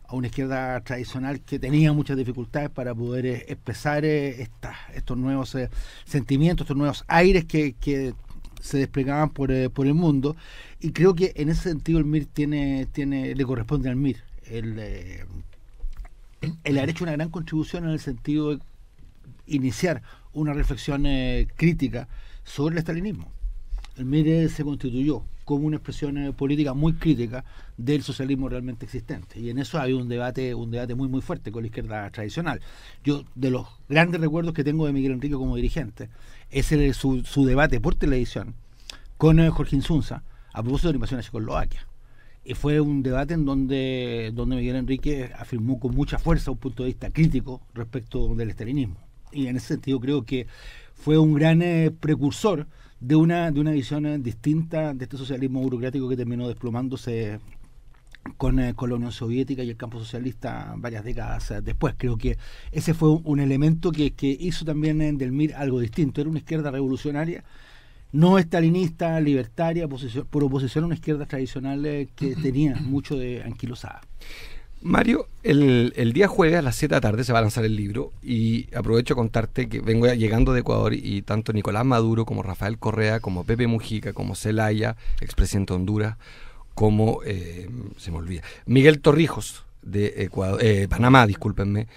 S1: a una izquierda tradicional que tenía muchas dificultades para poder expresar estas estos nuevos sentimientos, estos nuevos aires que, que se desplegaban por, por, el mundo. Y creo que en ese sentido el MIR tiene, tiene, le corresponde al MIR el él ha hecho una gran contribución en el sentido de iniciar una reflexión eh, crítica sobre el estalinismo. El MIRE se constituyó como una expresión eh, política muy crítica del socialismo realmente existente. Y en eso había un debate, un debate muy muy fuerte con la izquierda tradicional. Yo, de los grandes recuerdos que tengo de Miguel Enrique como dirigente, es su, debate por televisión con eh, Jorge Insunza a propósito de la invasión a Checoslovaquia. Y eh, fue un debate en donde, donde Miguel Enrique afirmó con mucha fuerza un punto de vista crítico respecto del estalinismo. Y en ese sentido creo que fue un gran eh, precursor de una, de una visión eh, distinta de este socialismo burocrático que terminó desplomándose con, la Unión Soviética y el campo socialista varias décadas después. Creo que ese fue un, elemento que, que hizo también del MIR algo distinto. Era una izquierda revolucionaria no estalinista, libertaria, por oposición a una izquierda tradicional eh, que tenía mucho de anquilosada. Mario,
S2: el, día jueves a las 7 de la tarde se va a lanzar el libro y aprovecho a contarte que vengo llegando de Ecuador y tanto Nicolás Maduro como Rafael Correa, como Pepe Mujica, como Celaya, expresidente de Honduras, como, eh, se me olvida, Miguel Torrijos, de eh, Panamá, discúlpenme,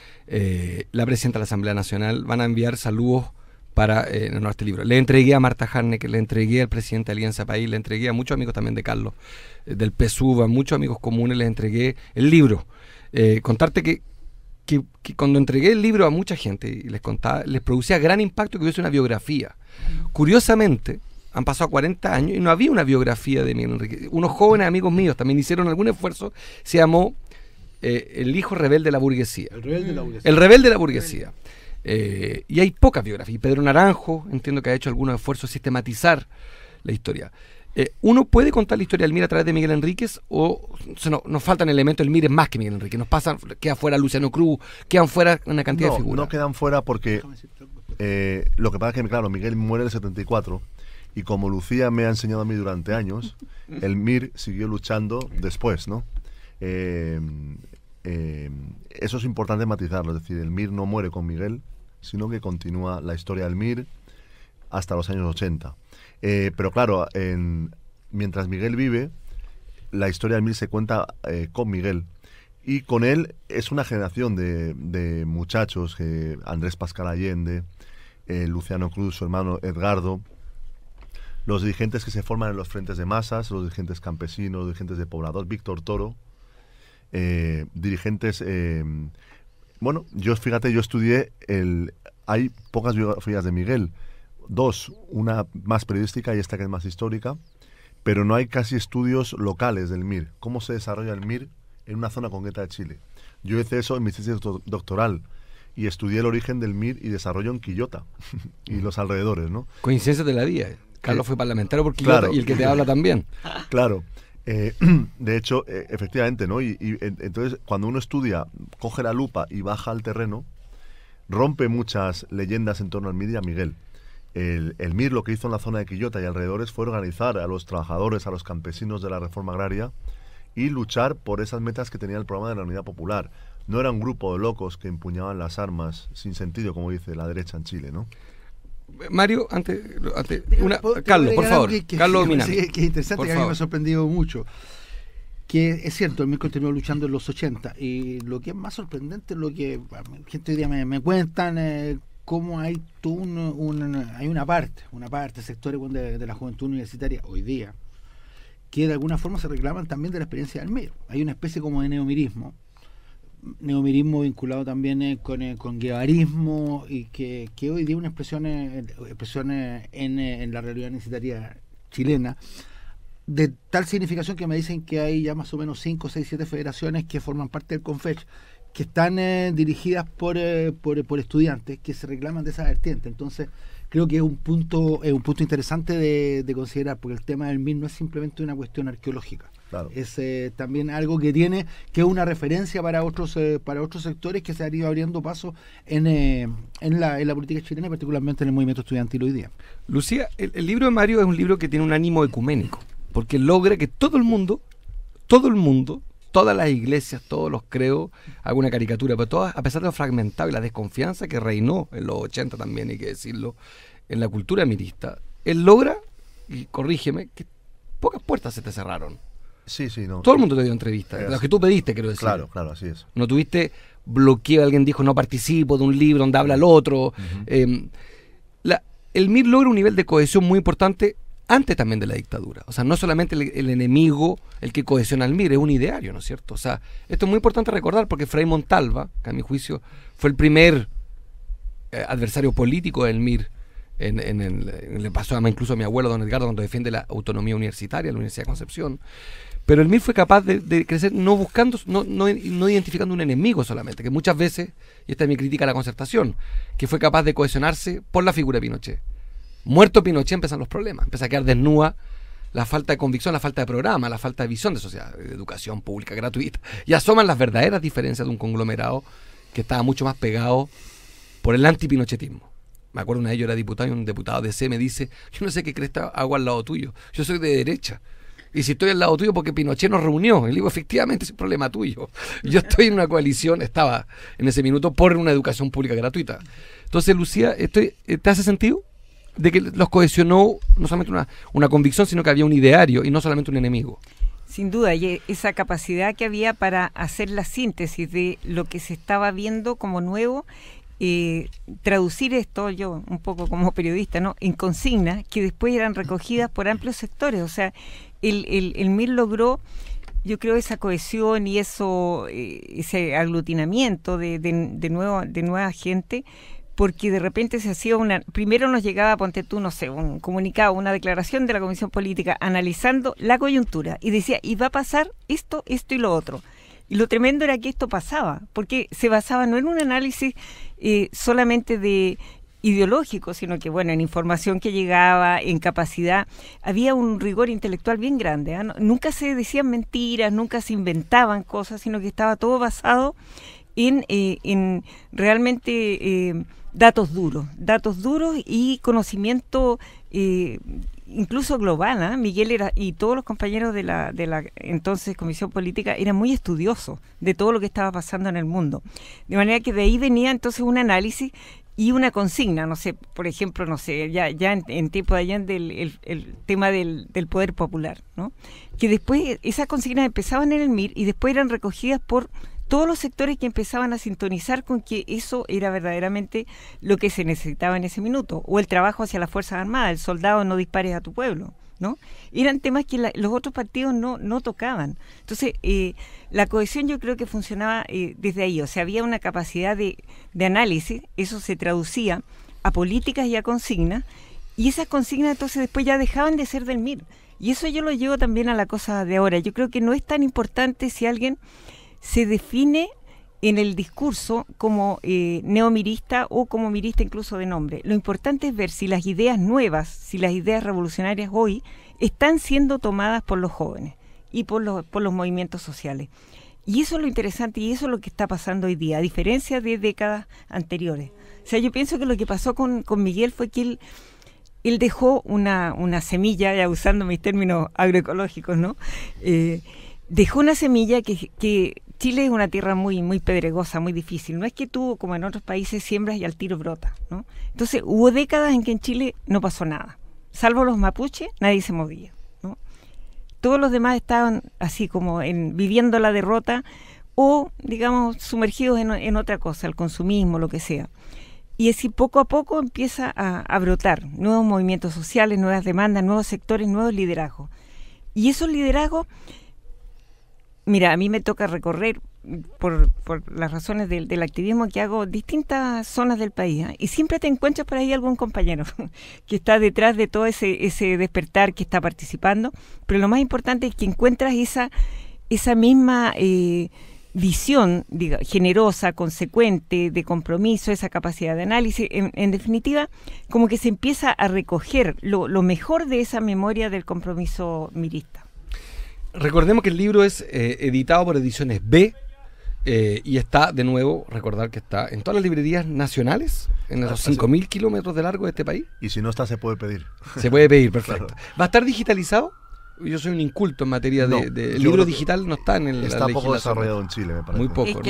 S2: la presidenta de la Asamblea Nacional, van a enviar saludos para eh, no, este libro. Le entregué a Marta que le entregué al presidente de Alianza País, le entregué a muchos amigos también de Carlos, eh, del PSUV, a muchos amigos comunes, les entregué el libro. Eh, contarte que, que, cuando entregué el libro a mucha gente y les contaba, les producía gran impacto que hubiese una biografía. Curiosamente, han pasado 40 años y no había una biografía de Miguel Enrique. Unos jóvenes amigos míos también hicieron algún esfuerzo, se llamó El hijo rebelde de la burguesía. El rebelde de la burguesía. El rebelde de la burguesía. Eh, y hay pocas biografías. Pedro Naranjo, entiendo que ha hecho algunos esfuerzos sistematizar la historia. Eh, ¿Uno puede contar la historia del MIR a través de Miguel Enríquez o, no, nos faltan elementos el MIR es más que Miguel Enríquez? Nos pasan, queda fuera Luciano Cruz, quedan fuera una cantidad de figuras. No
S4: quedan fuera porque eh, lo que pasa es que, claro, Miguel muere en el 74 y como Lucía me ha enseñado a mí durante años, el MIR siguió luchando después, ¿no? eso es importante matizarlo, es decir, el MIR no muere con Miguel, sino que continúa la historia del MIR hasta los años 80. Eh, pero claro, en, mientras Miguel vive, la historia del MIR se cuenta eh, con Miguel. Y con él es una generación de, muchachos, Andrés Pascal Allende, eh, Luciano Cruz, su hermano Edgardo, los dirigentes que se forman en los frentes de masas, los dirigentes campesinos, los dirigentes de poblador, Víctor Toro, dirigentes bueno, yo fíjate, yo estudié el... Hay pocas biografías de Miguel, dos, una más periodística y esta que es más histórica, pero no hay casi estudios locales del MIR, cómo se desarrolla el MIR en una zona concreta de Chile. Yo hice eso en mi tesis doctoral y estudié el origen del MIR y desarrollo en Quillota y mm. los alrededores, ¿no? Coincidencia de la día. Carlos eh, fue parlamentario por Quillota claro. y el que te habla también. Claro. Eh, de hecho, eh, efectivamente, ¿no? Y, entonces, cuando uno estudia, coge la lupa y baja al terreno, rompe muchas leyendas en torno al MIR y a Miguel. El, el, MIR lo que hizo en la zona de Quillota y alrededores fue organizar a los trabajadores, a los campesinos de la reforma agraria y luchar por esas metas que tenía el programa de la Unidad Popular. No era un grupo de locos que empuñaban las armas sin sentido, como dice la derecha en Chile, ¿no? Mario, antes, Carlos, por favor, Carlos Que, es
S1: interesante, que a mí me ha sorprendido mucho. Que es cierto, el MIS continuó luchando en los 80 y lo que es más sorprendente es lo que gente hoy día me, cuentan, eh, cómo hay, hay una parte, una parte, sectores de, de la juventud universitaria hoy día, que de alguna forma se reclaman también de la experiencia del medio. Hay una especie como de neomirismo neomirismo vinculado también eh, con, eh, con guevarismo y que, hoy día una expresión, eh, expresiones en, la realidad necesitaria chilena de tal significación que me dicen que hay ya más o menos 5, 6, 7 federaciones que forman parte del CONFECH que están dirigidas por, por, por, estudiantes que se reclaman de esa vertiente. Entonces, creo que es un punto, un punto interesante de, considerar, porque el tema del MIR no es simplemente una cuestión arqueológica. Es eh, también algo que tiene, que es una referencia para otros, eh, para otros sectores que se han ido abriendo paso en, eh, la, política chilena, particularmente en el movimiento estudiantil hoy día.
S2: Lucía, el libro de Mario es un libro que tiene un ánimo ecuménico, porque logra que todo el mundo, todo el mundo, todas las iglesias, todos los creo, hago una caricatura, pero todas, a pesar de lo fragmentado y la desconfianza que reinó en los 80 también, hay que decirlo, en la cultura mirista, él logra, y corrígeme, que pocas puertas se te cerraron.
S4: Sí, sí, no. Todo el mundo te dio entrevistas, las que tú pediste, quiero decir. Claro, claro, así es.
S2: No tuviste bloqueo, alguien dijo no participo de un libro donde habla el otro. Em, el MIR logra un nivel de cohesión muy importante antes también de la dictadura. O sea, no solamente el, enemigo, el que cohesiona al MIR, es un ideario, ¿no es cierto? O sea, esto es muy importante recordar porque Fray Montalva, que a mi juicio fue el primer eh, adversario político del MIR, en, le pasó a, incluso a mi abuelo, don Edgardo, cuando defiende la autonomía universitaria, la Universidad de Concepción. Pero el MIR fue capaz de, de crecer no buscando, no, no, no, identificando un enemigo solamente, que muchas veces, y esta es mi crítica a la concertación, que fue capaz de cohesionarse por la figura de Pinochet. Muerto Pinochet empiezan los problemas, empieza a quedar desnuda la falta de convicción, la falta de programa, la falta de visión de sociedad, de educación pública gratuita. Y asoman las verdaderas diferencias de un conglomerado que estaba mucho más pegado por el Pinochetismo. Me acuerdo una vez yo era diputado y un diputado de C me dice, yo no sé qué cresta hago al lado tuyo, yo soy de derecha. Y si estoy al lado tuyo porque Pinochet nos reunió. Y le digo, efectivamente, es un problema tuyo. Yo estoy en una coalición, estaba en ese minuto, por una educación pública gratuita. Entonces, Lucía, ¿te hace sentido? de que los cohesionó no solamente una, convicción, sino que había un ideario y no solamente un enemigo.
S3: Sin duda, y e, esa capacidad que había para hacer la síntesis de lo que se estaba viendo como nuevo, eh, traducir esto yo un poco como periodista, ¿no? En consignas que después eran recogidas por amplios sectores. O sea, el, el, MIR logró, yo creo, esa cohesión y eso, eh, ese aglutinamiento de, de, de, nuevo, de nueva gente porque de repente se hacía una, primero nos llegaba, ponte tú, no sé, un comunicado, una declaración de la Comisión Política analizando la coyuntura y decía, y va a pasar esto, esto y lo otro. Y lo tremendo era que esto pasaba, porque se basaba no en un análisis eh, solamente de ideológico, sino que, bueno, en información que llegaba, en capacidad, había un rigor intelectual bien grande. ¿ah? Nunca se decían mentiras, nunca se inventaban cosas, sino que estaba todo basado en, eh, en realmente eh, datos duros, datos duros y conocimiento eh, incluso global. ¿ah? Miguel era, y todos los compañeros de la, entonces Comisión Política eran muy estudiosos de todo lo que estaba pasando en el mundo. De manera que de ahí venía entonces un análisis y una consigna, no sé, por ejemplo, no sé, ya, en, tiempo de allá del tema del, del, poder popular, ¿no? Que después esas consignas empezaban en el MIR y después eran recogidas por todos los sectores que empezaban a sintonizar con que eso era verdaderamente lo que se necesitaba en ese minuto, o el trabajo hacia las Fuerzas Armadas, el soldado no dispares a tu pueblo. ¿No? Eran temas que los otros partidos no, no tocaban. Entonces, eh, la cohesión yo creo que funcionaba eh, desde ahí, o sea, había una capacidad de, de análisis, eso se traducía a políticas y a consignas, y esas consignas entonces después ya dejaban de ser del MIR. Y eso yo lo llevo también a la cosa de ahora. Yo creo que no es tan importante si alguien se define en el discurso como eh, neomirista o como mirista incluso de nombre. Lo importante es ver si las ideas nuevas, si las ideas revolucionarias hoy están siendo tomadas por los jóvenes y por los, por los movimientos sociales. Y eso es lo interesante y eso es lo que está pasando hoy día, a diferencia de décadas anteriores. O sea, yo pienso que lo que pasó con, Miguel fue que él, dejó una, semilla, ya usando mis términos agroecológicos, ¿no? Eh, dejó una semilla que, que Chile es una tierra muy, muy pedregosa, muy difícil. No es que tú, como en otros países, siembras y al tiro brota. ¿no? Entonces hubo décadas en que en Chile no pasó nada. Salvo los mapuches, nadie se movía. Todos los demás estaban así como en, viviendo la derrota o, digamos, sumergidos en, otra cosa, el consumismo, lo que sea. Y así poco a poco empieza a, a brotar nuevos movimientos sociales, nuevas demandas, nuevos sectores, nuevos liderazgos. Y esos liderazgos Mira, a mí me toca recorrer, por, las razones del, activismo que hago, distintas zonas del país. ¿ah? Y siempre te encuentras por ahí algún compañero que está detrás de todo ese, despertar que está participando. Pero lo más importante es que encuentras esa, esa misma eh, visión generosa, consecuente, de compromiso, esa capacidad de análisis. En, definitiva, como que se empieza a recoger lo mejor de esa memoria del compromiso mirista.
S2: Recordemos que el libro es eh, editado por Ediciones B eh, y está, de nuevo, recordar que está en todas las librerías nacionales, en los 5.000 ah, kilómetros de largo de este país. Y si no está, se puede pedir. Se puede pedir, perfecto. ¿Va a estar digitalizado? Yo soy un inculto en materia de, El libro digital, no está en el. Está poco desarrollado en Chile, me parece. Muy poco,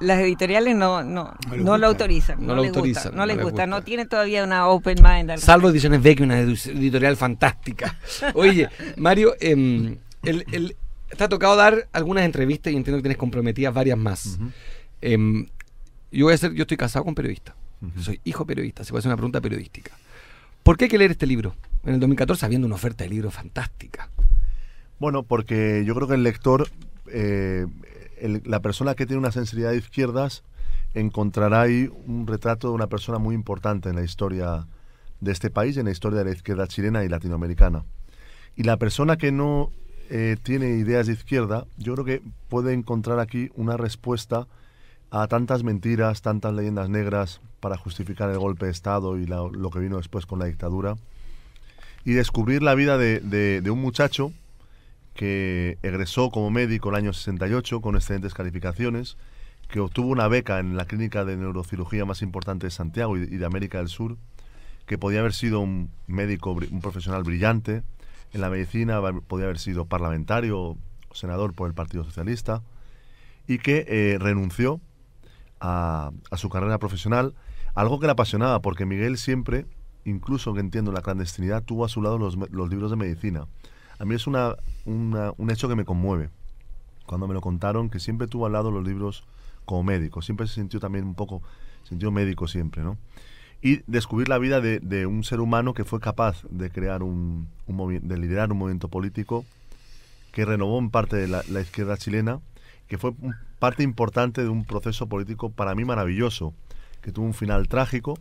S3: Las editoriales no, no, lo autorizan. No, lo les autorizan. Gusta, no les gusta, no tienen todavía una open mind. Salvo
S2: ediciones B, que es una editorial fantástica. Oye, Mario, em, te ha tocado dar algunas entrevistas y entiendo que tienes comprometidas varias más. Em, yo voy a ser, yo estoy casado con periodista. Soy hijo periodista, se puede hacer una pregunta periodística. ¿Por qué hay que leer este libro? En el 2014 habiendo una oferta de libro fantástica.
S4: Bueno, porque yo creo que el lector, eh, la persona que tiene una sensibilidad de izquierdas, encontrará ahí un retrato de una persona muy importante en la historia de este país, en la historia de la izquierda chilena y latinoamericana. Y la persona que no eh, tiene ideas de izquierda, yo creo que puede encontrar aquí una respuesta a tantas mentiras, tantas leyendas negras para justificar el golpe de Estado y lo que vino después con la dictadura. Y descubrir la vida de, de un muchacho que egresó como médico el año 68 con excelentes calificaciones, que obtuvo una beca en la clínica de neurocirugía más importante de Santiago y de América del Sur, que podía haber sido un médico, un profesional brillante, en la medicina, podía haber sido parlamentario o senador por el Partido Socialista, y que eh, renunció a, su carrera profesional, algo que le apasionaba, porque Miguel siempre, incluso que entiendo la clandestinidad, tuvo a su lado los, libros de medicina. A mí es un hecho que me conmueve. Cuando me lo contaron, que siempre tuvo al lado los libros como médico, siempre se sintió también un poco, sintió médico siempre, ¿no? y descubrir la vida de, un ser humano que fue capaz de crear un, de liderar un movimiento político que renovó en parte de la, izquierda chilena, que fue parte importante de un proceso político para mí maravilloso, que tuvo un final trágico,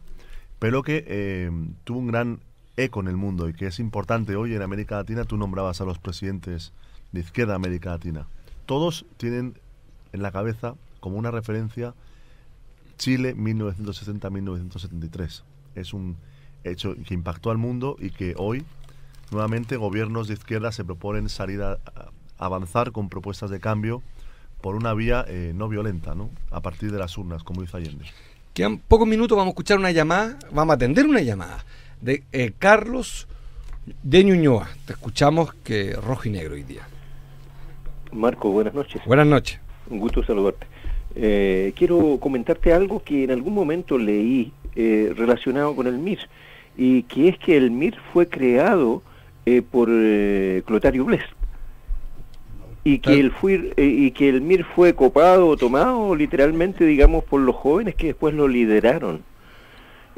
S4: pero que eh, tuvo un gran eco en el mundo y que es importante hoy en América Latina. Tú nombrabas a los presidentes de izquierda América Latina. Todos tienen en la cabeza como una referencia Chile 1960-1973. Es un hecho que impactó al mundo y que hoy nuevamente gobiernos de izquierda se proponen salir a, avanzar con propuestas de cambio por una vía eh, no violenta, ¿no? A partir de las urnas, como dice Allende. en pocos minutos, vamos a escuchar una llamada, vamos a atender una llamada de
S2: eh, Carlos de Ñuñoa. Te escuchamos que rojo y negro hoy día. Marco, buenas noches. Buenas noches. Un gusto saludarte. Eh, quiero comentarte algo que en algún momento leí eh, relacionado con el MIR, y que es que el MIR fue creado eh, por Clotario Bles, y que, el y que el MIR fue copado o tomado literalmente, digamos, por los jóvenes que después lo lideraron.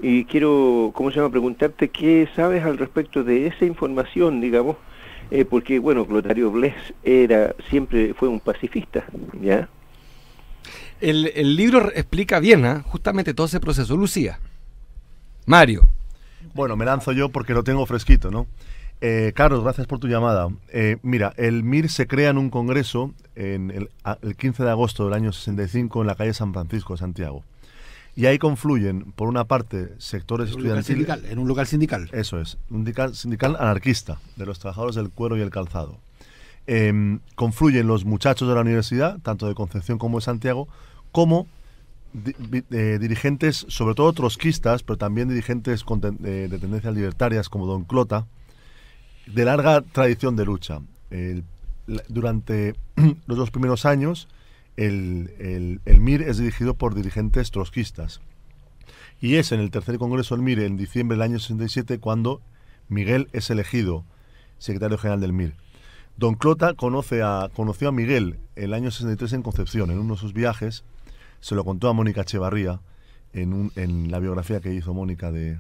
S2: Y quiero, ¿cómo se llama?, preguntarte qué sabes al respecto de esa información, digamos, porque, bueno, Clotario Bles era, siempre fue un pacifista, ¿ya? El, libro explica
S4: bien ¿ah? justamente todo ese proceso. Lucía, Mario. Bueno, me lanzo yo porque lo tengo fresquito, ¿no? Eh, Carlos, gracias por tu llamada. Eh, mira, el MIR se crea en un congreso en el, 15 de agosto del año 65 en la calle San Francisco de Santiago. Y ahí confluyen, por una parte, sectores estudiantiles. en un local sindical. Eso es, un sindical anarquista de los trabajadores del cuero y el calzado. Em, confluyen los muchachos de la universidad, tanto de Concepción como de Santiago, como eh, dirigentes, sobre todo trotskistas, pero también dirigentes eh, de tendencias libertarias como Don Clota, de larga tradición de lucha. durante los dos primeros años, el, el, MIR es dirigido por dirigentes trotskistas. Y es en el tercer congreso del MIR, en diciembre del año 67, cuando Miguel es elegido secretario general del MIR. Don Clota conoce a, conoció a Miguel el año 63 en Concepción, en uno de sus viajes. Se lo contó a Mónica Echevarría en, en la biografía que hizo Mónica de,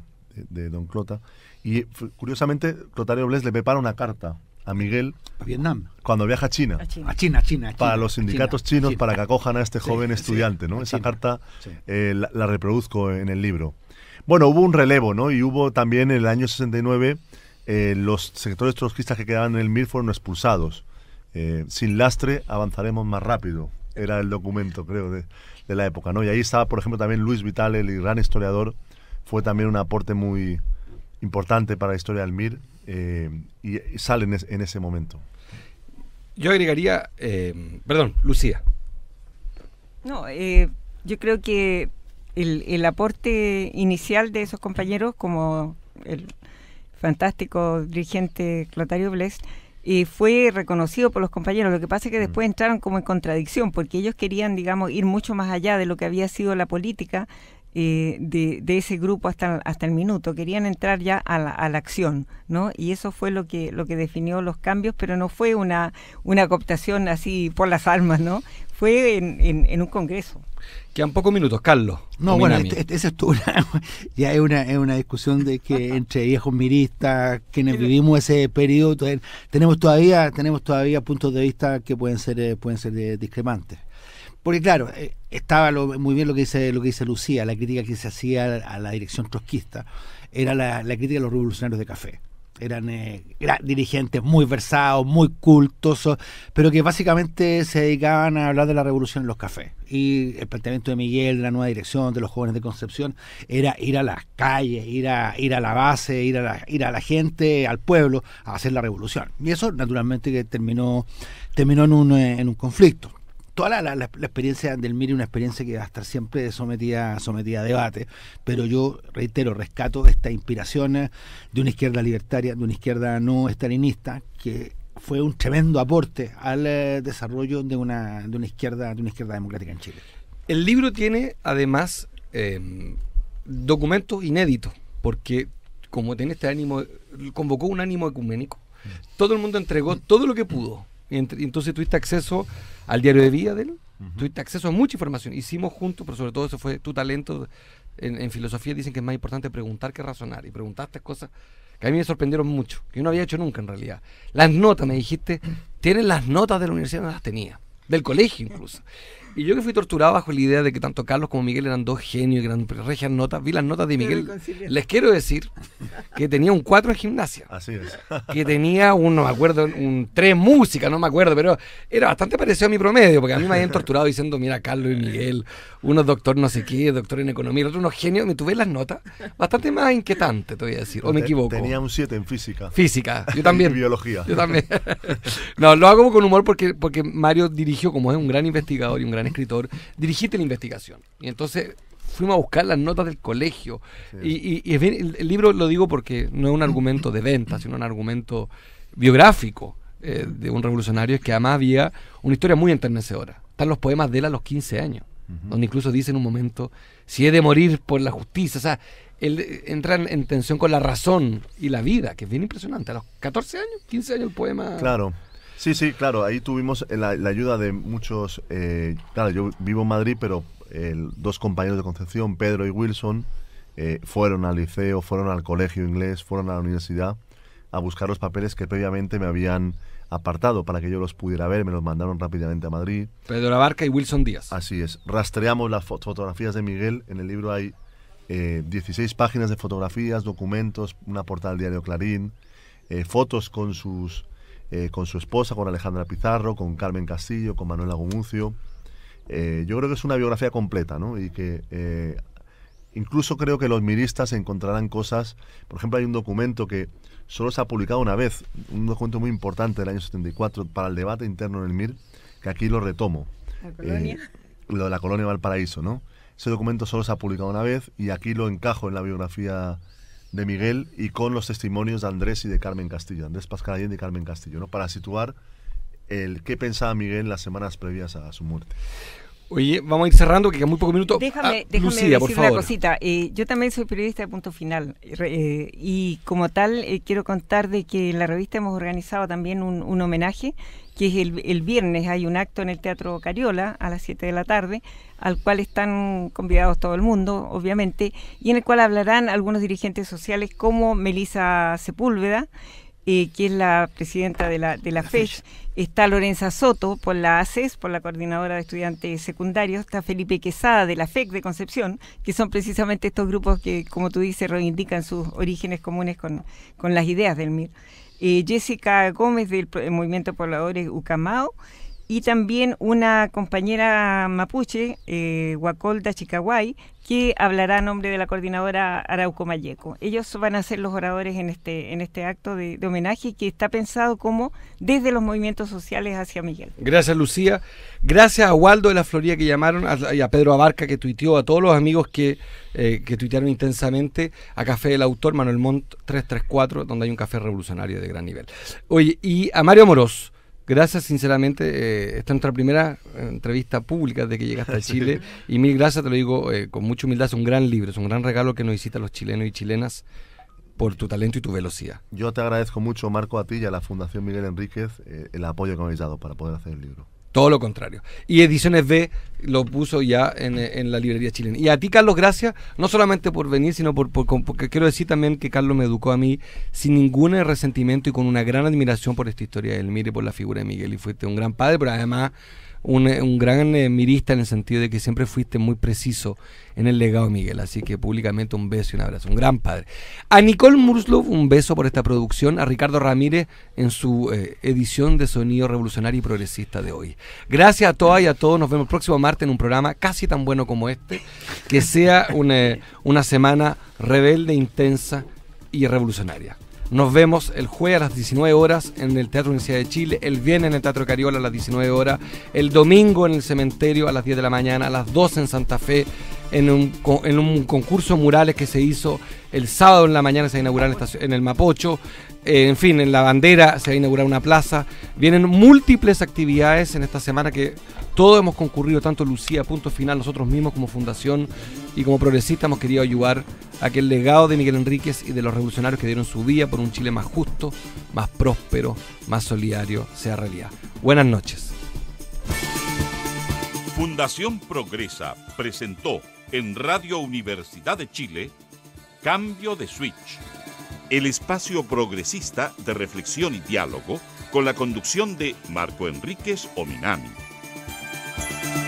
S4: Don Clota. Y curiosamente, Clotario Bles le prepara una carta a Miguel a Vietnam. cuando viaja a China. A China, China, Para los sindicatos chinos, para que acojan a este joven estudiante. ¿no? Esa carta eh, la, reproduzco en el libro. Bueno, hubo un relevo, ¿no? Y hubo también en el año 69 eh, los sectores trotskistas que quedaban en el MIR fueron expulsados. Eh, sin lastre avanzaremos más rápido. Era el documento, creo, de, la época. ¿no? Y ahí estaba, por ejemplo, también Luis Vital, el gran historiador. Fue también un aporte muy importante para la historia del MIR eh, y, sale en, ese momento. Yo agregaría, perdón, Lucía.
S3: No, yo creo que el aporte inicial de esos compañeros, como el, fantástico dirigente Clotario Bles, y fue reconocido por los compañeros. Lo que pasa es que mm. después entraron como en contradicción, porque ellos querían, digamos, ir mucho más allá de lo que había sido la política eh, de, de, ese grupo hasta, hasta el minuto. Querían entrar ya a la, a la, acción, ¿no? Y eso fue lo que, lo que definió los cambios, pero no fue una, una cooptación así por las armas, ¿no? fue en, en, en un congreso. Quedan pocos minutos, Carlos. No, bueno, esa este, es
S1: una, ya es una, es una discusión de que entre viejos miristas, quienes vivimos ese periodo, eh, tenemos todavía, tenemos todavía puntos de vista que pueden ser, eh, pueden ser eh, discrepantes. Porque claro, estaba muy bien lo que dice, lo que dice Lucía, la crítica que se hacía a la dirección trotskista, era la, la crítica de los revolucionarios de café eran eh, dirigentes muy versados, muy cultos, pero que básicamente se dedicaban a hablar de la revolución en los cafés. Y el planteamiento de Miguel, de la nueva dirección, de los jóvenes de Concepción, era ir a las calles, ir a, ir a la base, ir a la, ir a la gente, al pueblo, a hacer la revolución. Y eso naturalmente que terminó, terminó en, un, eh, en un conflicto toda la, experiencia del Andelmir es una experiencia que va a estar siempre sometida, sometida a debate, pero yo reitero, rescato esta inspiración eh, de una izquierda libertaria, de una izquierda no estalinista, que fue un tremendo aporte al eh, desarrollo de una, de una izquierda, de una izquierda democrática en Chile.
S2: El libro tiene además eh, documentos inéditos, porque como tiene este ánimo, convocó un ánimo ecuménico, mm. todo el mundo entregó todo lo que pudo entonces tuviste acceso al diario de vida de él, tuviste acceso a mucha información. Hicimos juntos, pero sobre todo eso fue tu talento. En, en, filosofía dicen que es más importante preguntar que razonar. Y preguntaste cosas que a mí me sorprendieron mucho, que yo no había hecho nunca en realidad. Las notas, me dijiste, tienes las notas de la universidad, no las tenía, del colegio incluso. Y yo que fui torturado bajo la idea de que tanto Carlos como Miguel eran dos genios y eran regias notas, vi las notas de Miguel. Les quiero decir que tenía un 4 en gimnasia. Así es. Que tenía un, no me acuerdo, un 3 música, no me acuerdo, pero era bastante parecido a mi promedio, porque a mí me habían torturado diciendo, mira, Carlos y eh. Miguel, uno doctor no sé qué, doctor en economía, el otro unos genios. Me tuve las notas bastante más inquietante, te voy a decir, o me equivoco. Tenía un
S4: 7 en física.
S2: Física, yo también. biología. Yo también. no, lo hago con humor porque, porque Mario dirigió, como es un gran investigador y un gran escritor, dirigiste la investigación. Y entonces fuimos a buscar las notas del colegio. Y, el, libro lo digo porque no es un argumento de venta, sino un argumento biográfico eh, de un revolucionario, es que además había una historia muy enternecedora. Están los poemas de él a los 15 años, donde incluso dice en un momento, si he de morir por la justicia, o sea, él eh, entra en tensión con la razón y la vida, que es bien impresionante. A los 14 años, 15 años el poema... Claro.
S4: Sí, sí, claro, ahí tuvimos la, ayuda de muchos, eh, claro, yo vivo en Madrid, pero eh, dos compañeros de Concepción, Pedro y Wilson, eh, fueron al liceo, fueron al colegio inglés, fueron a la universidad a buscar los papeles que previamente me habían apartado para que yo los pudiera ver, me los mandaron rápidamente a Madrid. Pedro Labarca y Wilson Díaz. Así es, rastreamos las fotografías de Miguel, en el libro hay 16 páginas de fotografías, documentos, una portada del diario Clarín, fotos con sus eh, con su esposa, con Alejandra Pizarro, con Carmen Castillo, con Manuel Agumuncio. Eh, yo creo que es una biografía completa, ¿no? Y que eh, incluso creo que los miristas encontrarán cosas. Por ejemplo, hay un documento que solo se ha publicado una vez, un documento muy importante del año 74 para el debate interno en el MIR, que aquí lo retomo. La lo de la colonia Valparaíso, ¿no? Ese documento solo se ha publicado una vez y aquí lo encajo en la biografía de Miguel y con los testimonios de Andrés y de Carmen Castillo, Andrés Pascal Allende y Carmen Castillo, ¿no? para situar el qué pensaba Miguel las semanas previas a su muerte. Oye, vamos a ir cerrando, que queda muy poco minuto. Déjame, ah, decir una
S3: cosita. Eh, yo también soy periodista de Punto Final eh, y como tal eh, quiero contar de que en la revista hemos organizado también un homenaje que es el, viernes, hay un acto en el Teatro Cariola a las 7 de la tarde, al cual están convidados todo el mundo, obviamente, y en el cual hablarán algunos dirigentes sociales como Melisa Sepúlveda, eh, que es la presidenta de la, de la, Está Lorenza Soto por la ACES, por la Coordinadora de Estudiantes Secundarios. Está Felipe Quesada de la FEC de Concepción, que son precisamente estos grupos que, como tú dices, reivindican sus orígenes comunes con, con las ideas del MIR. Eh, Jessica Gómez del Movimiento Pobladores Ucamao y también una compañera mapuche, eh, Guacolda que hablará a nombre de la coordinadora Arauco Mayeco. Ellos van a ser los oradores en este, en este acto de, homenaje que está pensado como desde los movimientos sociales hacia Miguel.
S2: Gracias, Lucía. Gracias a Waldo de la Floría que llamaron, y a Pedro Abarca que tuiteó, a todos los amigos que, eh, tuitearon intensamente, a Café del Autor, Manuel Montt 334, donde hay un café revolucionario de gran nivel. Oye, y a Mario Moros gracias sinceramente. Eh, esta es nuestra primera eh, entrevista pública desde que llegaste a Chile. Y mil gracias, te lo digo eh, con mucha humildad. Es un gran libro, es un gran regalo que nos visita a los chilenos y chilenas por tu talento y tu
S4: velocidad. Yo te agradezco mucho, Marco, a ti y a la Fundación Miguel Enríquez el apoyo que me habéis dado para poder hacer el libro.
S2: Todo lo contrario. Y Ediciones B lo puso ya en, la librería chilena. Y a ti, Carlos, gracias, no solamente por venir, sino por, porque quiero decir también que Carlos me educó a mí sin ningún resentimiento y con una gran admiración por esta historia de él. Mire por la figura de Miguel. Y fuiste un gran padre, pero además eh, un, gran eh, mirista en el sentido de que siempre fuiste muy preciso en el legado, Miguel. Así que públicamente un beso y un abrazo. Un gran padre. A Nicole Murslov, un beso por esta producción. A Ricardo Ramírez en su eh, edición de Sonido Revolucionario y Progresista de hoy. Gracias a todas y a todos. Nos vemos el próximo martes en un programa casi tan bueno como este. Que sea una semana rebelde, intensa y revolucionaria. Nos vemos el jueves a las 19 horas en el Teatro Universidad de Chile, el viernes en el Teatro Cariola a las 19 horas, el domingo en el cementerio a las 10 de la mañana, a las 12 en Santa Fe, en un, concurso murales que se hizo el sábado en la mañana, se va a inaugurar en el Mapocho, eh, en fin, en la bandera se va a inaugurar una plaza. Vienen múltiples actividades en esta semana que todos hemos concurrido, tanto Lucía, punto final, nosotros mismos como fundación y como Progresista hemos querido ayudar a que el legado de Miguel Enríquez y de los revolucionarios que dieron su vida por un Chile más justo, más próspero, más solidario sea realidad. Buenas noches.
S1: Fundación Progresa presentó en Radio Universidad de Chile Cambio de Switch, el espacio progresista de reflexión y diálogo con la conducción de Marco Enríquez
S4: Ominami. you.